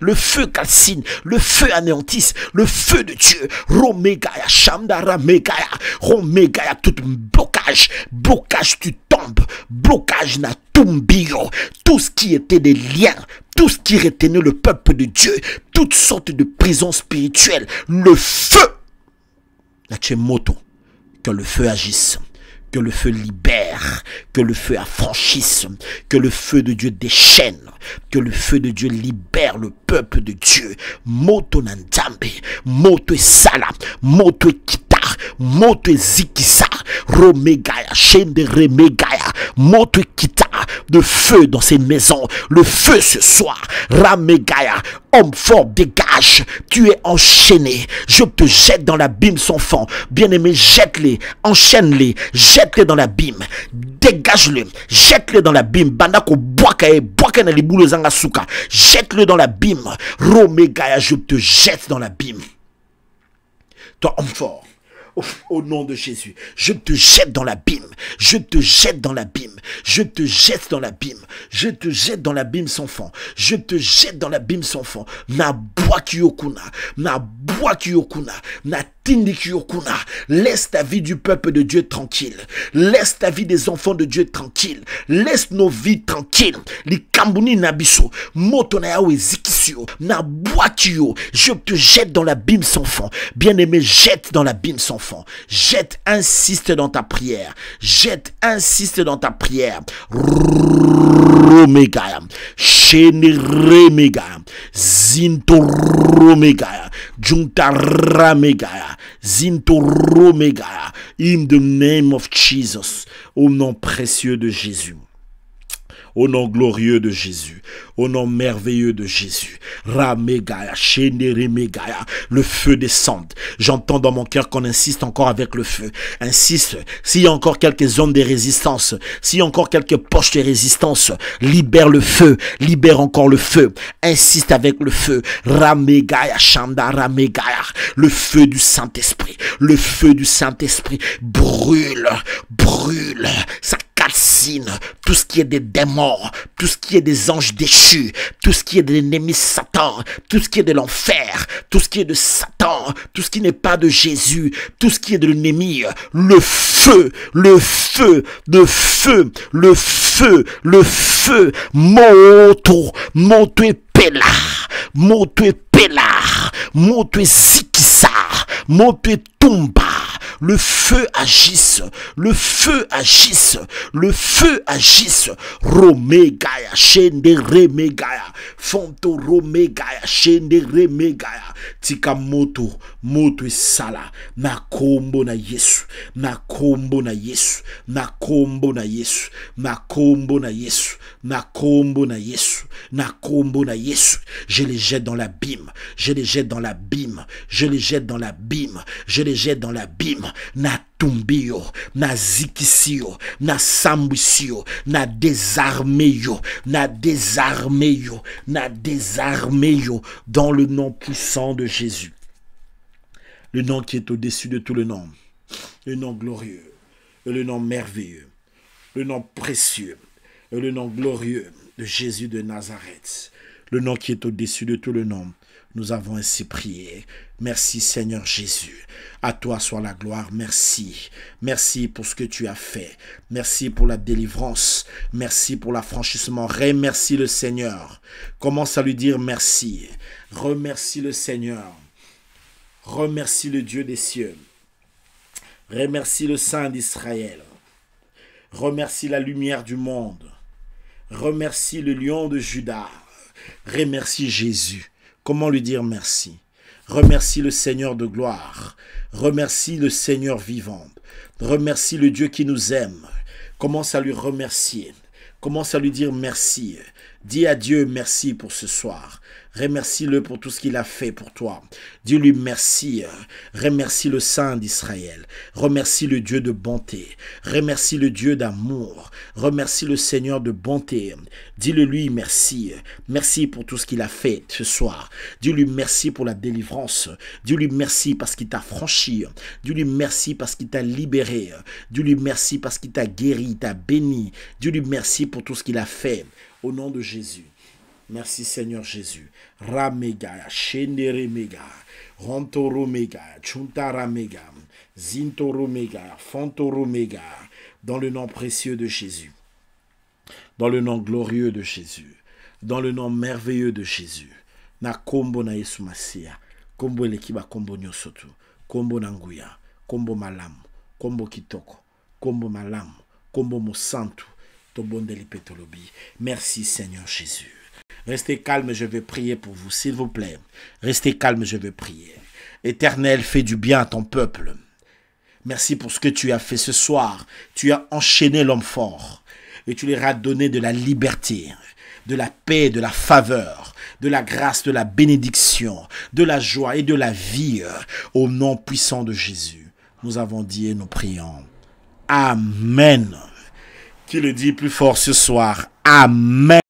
le feu calcine, le feu anéantisse, le feu de Dieu. Romégaya Shamdara Megaya, Romegaya, tout blocage, blocage, tu tombes, blocage na tombio, tout ce qui était des liens, tout ce qui retenait le peuple de Dieu, toutes sortes de prisons spirituelles, le feu. la moto, que le feu agisse que le feu libère, que le feu affranchisse, que le feu de Dieu déchaîne, que le feu de Dieu libère le peuple de Dieu. Moto nandambe, moto sala, moto moto ezikisa romegaya de remegaya moto Kita, de feu dans ces maisons le feu ce soir ramegaya homme fort dégage tu es enchaîné je te jette dans l'abîme sans fond bien-aimé jette-les enchaîne-les jette-les dans l'abîme dégage-le jette-le dans l'abîme jette-le dans l'abîme romegaya je te jette dans l'abîme toi homme fort au, nom de Jésus, je te jette dans l'abîme. Je te jette dans l'abîme. Je te jette dans l'abîme. Je te jette dans l'abîme sans fond. Je te jette dans l'abîme sans fond. Na boakiyokuna. Na boakiyokuna. Na Okuna Laisse ta vie du peuple de Dieu tranquille. Laisse ta vie des enfants de Dieu tranquille. Laisse nos vies tranquilles. Likambuni nabiso na je te jette dans l'abîme sans fond. Bien-aimé, jette dans l'abîme sans fond. Jette, insiste dans ta prière. Jette, insiste dans ta prière. in the name of Jesus, au nom précieux de Jésus. Au nom glorieux de Jésus, au nom merveilleux de Jésus, Ramegaya, le feu descende. J'entends dans mon cœur qu'on insiste encore avec le feu. Insiste. S'il y a encore quelques zones de résistance, s'il y a encore quelques poches de résistance, libère le feu, libère encore le feu. Insiste avec le feu. Ramegaya, Shanda, Ramegaya, le feu du Saint-Esprit, le feu du Saint-Esprit brûle, brûle, ça calcine tout ce qui est des démons, tout ce qui est des anges déchus, tout ce qui est de l'ennemi Satan, tout ce qui est de l'enfer, tout ce qui est de Satan, tout ce qui n'est pas de Jésus, tout ce qui est de l'ennemi, le feu, le feu, le feu, le feu, le feu, monte, monte et pela, monte et pela, monte et Sikisa, monte et tomba, le feu agisse. Le feu agisse. Le feu agisse. Romegaya, chende Remegaya. Fonto Romegaya, Shende Remegaya. Tika moto, moto e sala. Na kombo na Yesu. Na kombo na Yesu. Na kombo na Yesu. Na na Yesu. Na na Yesu. Na Yesu. Je les jette dans l'abîme. Je les jette dans l'abîme. Je les jette dans l'abîme. Je les jette dans l'abîme na yo na yo na yo na na désarmé na dans le nom puissant de Jésus le nom qui est au-dessus de tout le nom le nom glorieux le nom merveilleux le nom précieux le nom glorieux de Jésus de Nazareth le nom qui est au-dessus de tout le nom. Nous avons ainsi prié. Merci Seigneur Jésus. À toi soit la gloire. Merci. Merci pour ce que tu as fait. Merci pour la délivrance. Merci pour l'affranchissement. Remercie le Seigneur. Commence à lui dire merci. Remercie le Seigneur. Remercie le Dieu des cieux. Remercie le Saint d'Israël. Remercie la lumière du monde. Remercie le lion de Judas. Remercie Jésus. Comment lui dire merci Remercie le Seigneur de gloire. Remercie le Seigneur vivant. Remercie le Dieu qui nous aime. Commence à lui remercier. Commence à lui dire merci. Dis à Dieu merci pour ce soir. Remercie-le pour tout ce qu'il a fait pour toi. Dis-lui merci. Remercie le Saint d'Israël. Remercie le Dieu de bonté. Remercie le Dieu d'amour. Remercie le Seigneur de bonté. Dis-le lui merci. Merci pour tout ce qu'il a fait ce soir. Dis-lui merci pour la délivrance. Dis-lui merci parce qu'il t'a franchi. Dis-lui merci parce qu'il t'a libéré. Dis-lui merci parce qu'il t'a guéri, t'a béni. Dis-lui merci pour tout ce qu'il a fait. Au nom de Jésus. Merci Seigneur Jésus. Ramega, Cheneremega, zinto romega, Zintoromega, mega, dans le nom précieux de Jésus, dans le nom glorieux de Jésus, dans le nom merveilleux de Jésus. Na kombo na Yesu Masia, kombo elekiba kombo nyosotu, kombo nanguya, kombo malam, kombo kitoko, kombo malam, kombo mosantu, tobondeli petolobi. Merci Seigneur Jésus. Restez calme, je vais prier pour vous, s'il vous plaît. Restez calme, je vais prier. Éternel, fais du bien à ton peuple. Merci pour ce que tu as fait ce soir. Tu as enchaîné l'homme fort et tu leur as donné de la liberté, de la paix, de la faveur, de la grâce, de la bénédiction, de la joie et de la vie au nom puissant de Jésus. Nous avons dit et nous prions. Amen. Qui le dit plus fort ce soir? Amen.